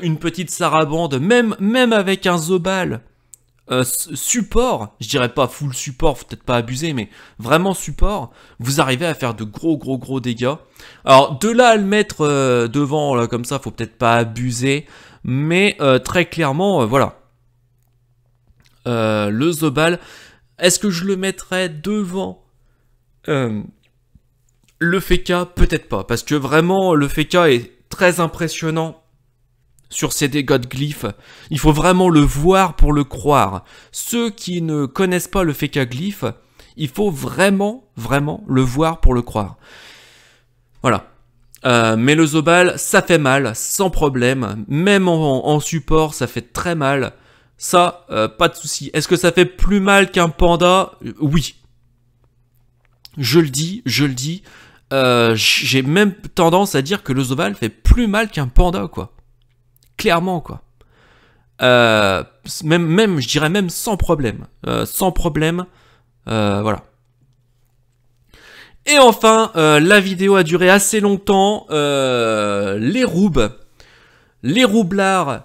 une petite sarabande, même, même avec un Zobal, euh, support, je dirais pas full support, peut-être pas abuser, mais vraiment support, vous arrivez à faire de gros gros gros dégâts. Alors de là à le mettre euh, devant là comme ça, faut peut-être pas abuser, mais euh, très clairement, voilà. le Zobal, est-ce que je le mettrais devant le Feka Peut-être pas, parce que vraiment le Feka est très impressionnant sur ces dégâts glyphes. Il faut vraiment le voir pour le croire. Ceux qui ne connaissent pas le glyphe il faut vraiment, vraiment le voir pour le croire. Voilà. Euh, mais le Zobal, ça fait mal, sans problème. Même en, support, ça fait très mal. Ça, euh, pas de souci. Est-ce que ça fait plus mal qu'un panda Oui. Je le dis, je le dis. Euh, j'ai même tendance à dire que le Zobal fait plus mal qu'un panda, quoi clairement quoi. Euh, même, même, je dirais même sans problème, euh, sans problème, euh, voilà. Et enfin, la vidéo a duré assez longtemps. les roubes, les roublards,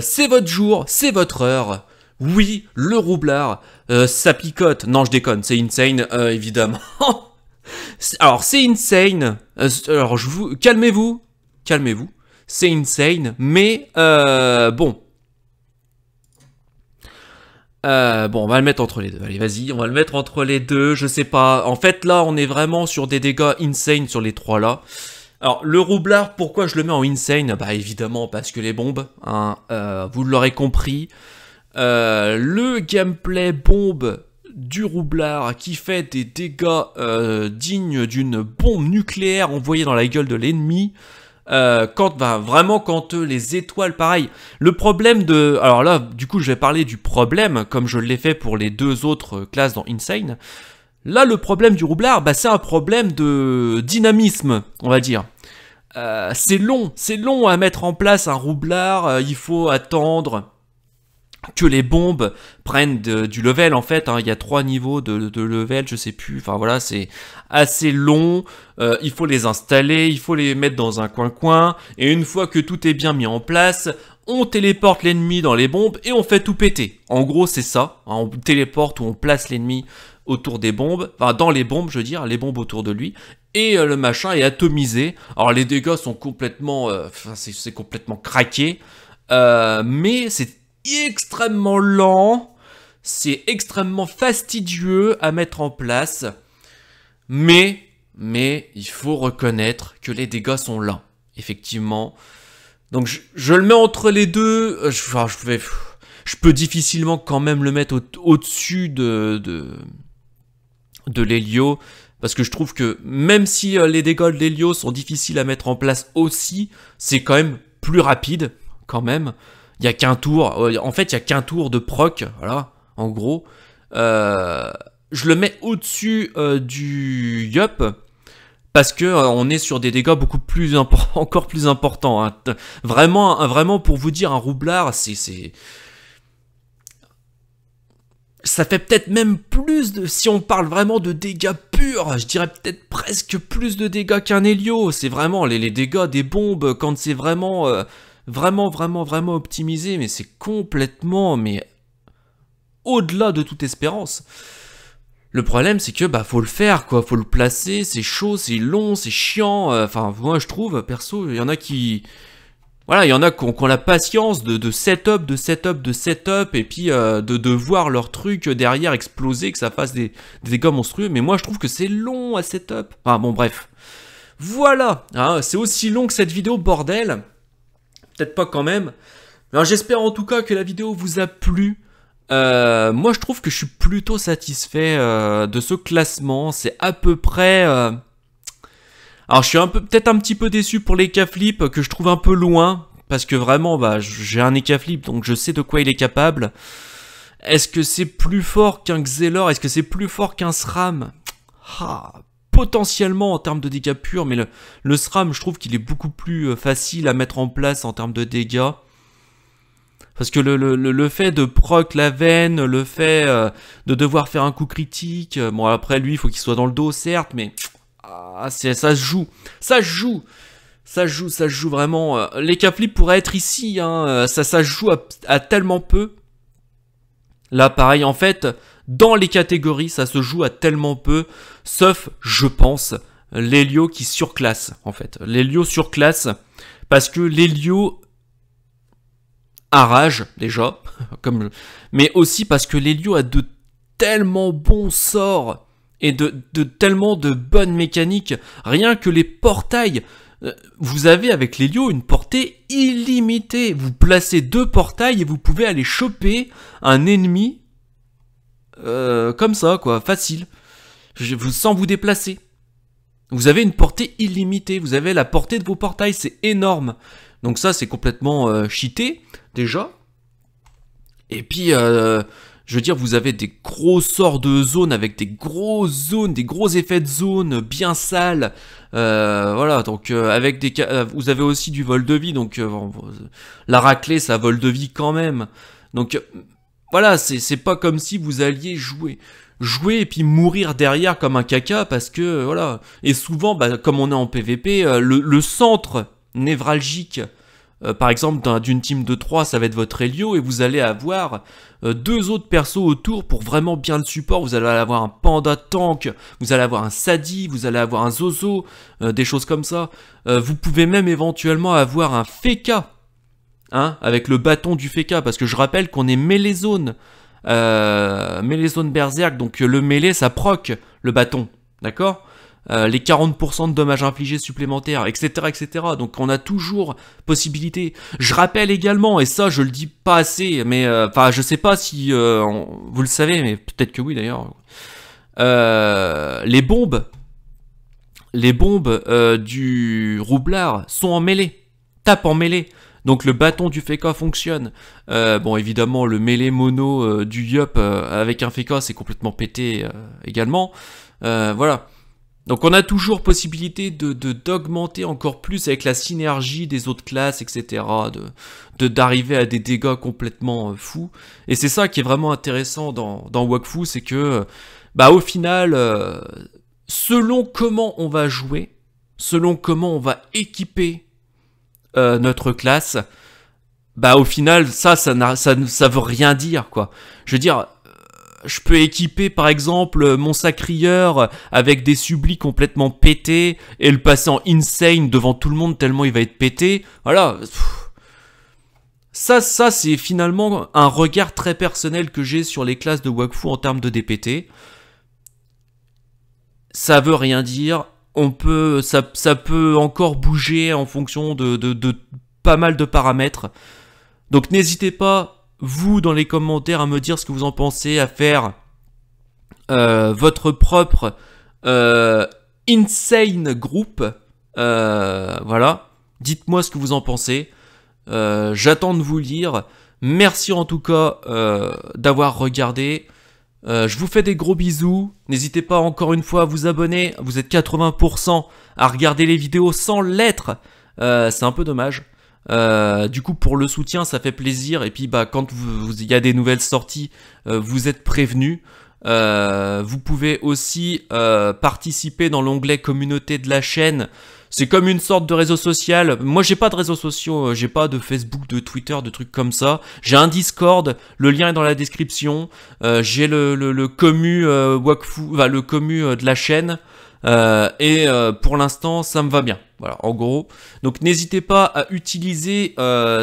c'est votre jour, c'est votre heure. Oui, le roublard, ça picote. Non, je déconne, c'est insane, évidemment. Alors, c'est insane. Alors, je vous... calmez-vous, calmez-vous c'est insane, mais euh, bon. Euh, bon, on va le mettre entre les deux. Allez, vas-y, on va le mettre entre les deux. Je sais pas. En fait, là, on est vraiment sur des dégâts insane sur les trois là. Alors, le roublard, pourquoi je le mets en insane Bah, évidemment, parce que les bombes, hein, euh, vous l'aurez compris. le gameplay bombe du roublard qui fait des dégâts dignes d'une bombe nucléaire envoyée dans la gueule de l'ennemi. Euh, quand bah, vraiment quand euh, les étoiles pareil le problème de alors là du coup je vais parler du problème comme je l'ai fait pour les deux autres euh, classes dans Insane là le problème du roublard bah, c'est un problème de dynamisme on va dire c'est long c'est long à mettre en place un roublard il faut attendre que les bombes prennent du level en fait. Hein. Il y a trois niveaux de, level, je sais plus. Enfin voilà, c'est assez long. Euh, il faut les installer, il faut les mettre dans un coin-coin. Et une fois que tout est bien mis en place, on téléporte l'ennemi dans les bombes et on fait tout péter. En gros, c'est ça. Hein. On téléporte ou on place l'ennemi autour des bombes, enfin dans les bombes, je veux dire, les bombes autour de lui, et euh, le machin est atomisé. Alors les dégâts sont complètement, euh, enfin, c'est complètement craqué, mais c'est extrêmement lent, c'est extrêmement fastidieux à mettre en place, mais, mais il faut reconnaître que les dégâts sont lents, effectivement. Donc je, je le mets entre les deux, euh, je, je, vais, je peux difficilement quand même le mettre au-dessus de, de, de parce que je trouve que même si euh, les dégâts de l'Hélio sont difficiles à mettre en place aussi, c'est quand même plus rapide, quand même. Il y a qu'un tour. Euh, en fait, il y a qu'un tour de proc. Voilà, en gros. Euh, je le mets au-dessus euh, du Yup. Parce que on est sur des dégâts beaucoup plus encore plus importants. Hein. Vraiment, vraiment pour vous dire, un roublard, c'est ça fait peut-être même plus de. Si on parle vraiment de dégâts purs, je dirais peut-être presque plus de dégâts qu'un Helio. C'est vraiment les, dégâts des bombes quand c'est vraiment vraiment, vraiment, vraiment optimisé, mais c'est complètement, mais au-delà de toute espérance. Le problème, c'est que bah faut le faire, quoi, faut le placer. C'est chaud, c'est long, c'est chiant. Euh, enfin, moi, je trouve, perso, il y en a qui, voilà, il y en a qui ont, la patience de, set setup, de setup, de setup, et puis euh, de, de, voir leur truc derrière exploser, que ça fasse des, des dégâts monstrueux. Mais moi, je trouve que c'est long à setup. Enfin, bon, bref. Voilà, hein, c'est aussi long que cette vidéo, bordel peut-être pas quand même. Alors j'espère en tout cas que la vidéo vous a plu. Euh, moi je trouve que je suis plutôt satisfait euh, de ce classement. C'est à peu près... Euh, alors je suis un peu peut-être un petit peu déçu pour les que je trouve un peu loin. Parce que vraiment, bah, j'ai un flip donc je sais de quoi il est capable. Est-ce que c'est plus fort qu'un Xelor Est-ce que c'est plus fort qu'un SRAM ah, potentiellement en termes de dégâts purs, mais le, le SRAM, je trouve qu'il est beaucoup plus euh, facile à mettre en place en termes de dégâts. Parce que le, le, le fait de proc la veine, le fait euh, de devoir faire un coup critique, euh, bon après lui, il faut qu'il soit dans le dos, certes, mais ah, ça se joue, ça se joue ça joue, ça joue vraiment. les pourraient être ici, hein, ça, ça joue à, à, tellement peu. Là, pareil, en fait, dans les catégories, ça se joue à tellement peu, sauf, je pense, l'Hélio qui surclasse, en fait. L'Hélio surclasse, parce que l'Elio rage, déjà, comme, mais aussi parce que l'Hélio a de tellement bons sorts et de, de, tellement de bonnes mécaniques. Rien que les portails, euh, vous avez avec l'Hélio une portée illimitée. Vous placez deux portails et vous pouvez aller choper un ennemi euh, comme ça, quoi, facile, vous, sans vous déplacer. Vous avez une portée illimitée, vous avez la portée de vos portails, c'est énorme. Donc ça, c'est complètement euh, cheaté, déjà. Et puis, euh, je veux dire, vous avez des gros sorts de zone avec des grosses zones, des gros effets de zone bien sales. voilà, donc avec des, vous avez aussi du vol de vie, donc la raclée, ça vole de vie quand même. Donc voilà, c'est pas comme si vous alliez jouer jouer et puis mourir derrière comme un caca parce que euh, voilà et souvent bah, comme on est en PVP euh, le, centre névralgique euh, par exemple d'une team de 3 ça va être votre Helio et vous allez avoir deux autres persos autour pour vraiment bien le support vous allez avoir un panda tank vous allez avoir un Sadi vous allez avoir un Zozo des choses comme ça vous pouvez même éventuellement avoir un Feka Hein, avec le bâton du Feka, parce que je rappelle qu'on est mêlée zone. Euh, mêlée zone berserk, donc le mêlé ça proc le bâton, d'accord euh, les 40% de dommages infligés supplémentaires, etc., etc. Donc on a toujours possibilité. Je rappelle également, et ça je le dis pas assez, mais euh, enfin je sais pas si euh, vous le savez, mais peut-être que oui d'ailleurs. les bombes, les bombes du roublard sont en mêlée, tapent en mêlée. Donc le bâton du FECA fonctionne. Euh, bon, évidemment, le mêlé mono euh, du Yup euh, avec un FECA, c'est complètement pété également. voilà. Donc on a toujours possibilité de d'augmenter encore plus avec la synergie des autres classes, etc. De d'arriver à des dégâts complètement fous. Et c'est ça qui est vraiment intéressant dans, dans Wakfu, c'est que bah au final, selon comment on va jouer, selon comment on va équiper euh, notre classe, bah au final, ça, ça, ça, ça veut rien dire, quoi. Je veux dire, euh, je peux équiper par exemple mon sacrieur avec des sublis complètement pétés et le passer en insane devant tout le monde tellement il va être pété. Voilà. Ça, ça, c'est finalement un regard très personnel que j'ai sur les classes de Wakfu en termes de DPT. Ça veut rien dire, on peut, ça, peut encore bouger en fonction de, pas mal de paramètres. Donc n'hésitez pas, vous, dans les commentaires, à me dire ce que vous en pensez, à faire euh, votre propre euh, insane groupe. Euh, voilà. Dites-moi ce que vous en pensez. J'attends de vous lire. Merci en tout cas d'avoir regardé. Euh, je vous fais des gros bisous. N'hésitez pas encore une fois à vous abonner. Vous êtes 80% à regarder les vidéos sans l'être, euh, c'est un peu dommage. Euh, du coup, pour le soutien, ça fait plaisir. Et puis, bah, quand il y a des nouvelles sorties, vous êtes prévenus. vous pouvez aussi participer dans l'onglet communauté de la chaîne. C'est comme une sorte de réseau social. Moi, j'ai pas de réseaux sociaux, euh, j'ai pas de Facebook, de Twitter, de trucs comme ça. J'ai un Discord, le lien est dans la description. Euh, j'ai le, le, commu Wakfu, le commu euh, de la chaîne. et pour l'instant, ça me va bien. Voilà, en gros. Donc, n'hésitez pas à utiliser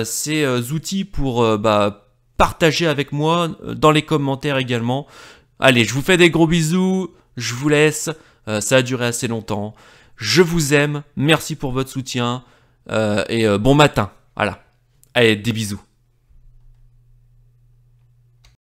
ces outils pour bah, partager avec moi dans les commentaires également. Allez, je vous fais des gros bisous. Je vous laisse. ça a duré assez longtemps. Je vous aime, merci pour votre soutien euh, et euh, bon matin. Voilà. Allez, des bisous.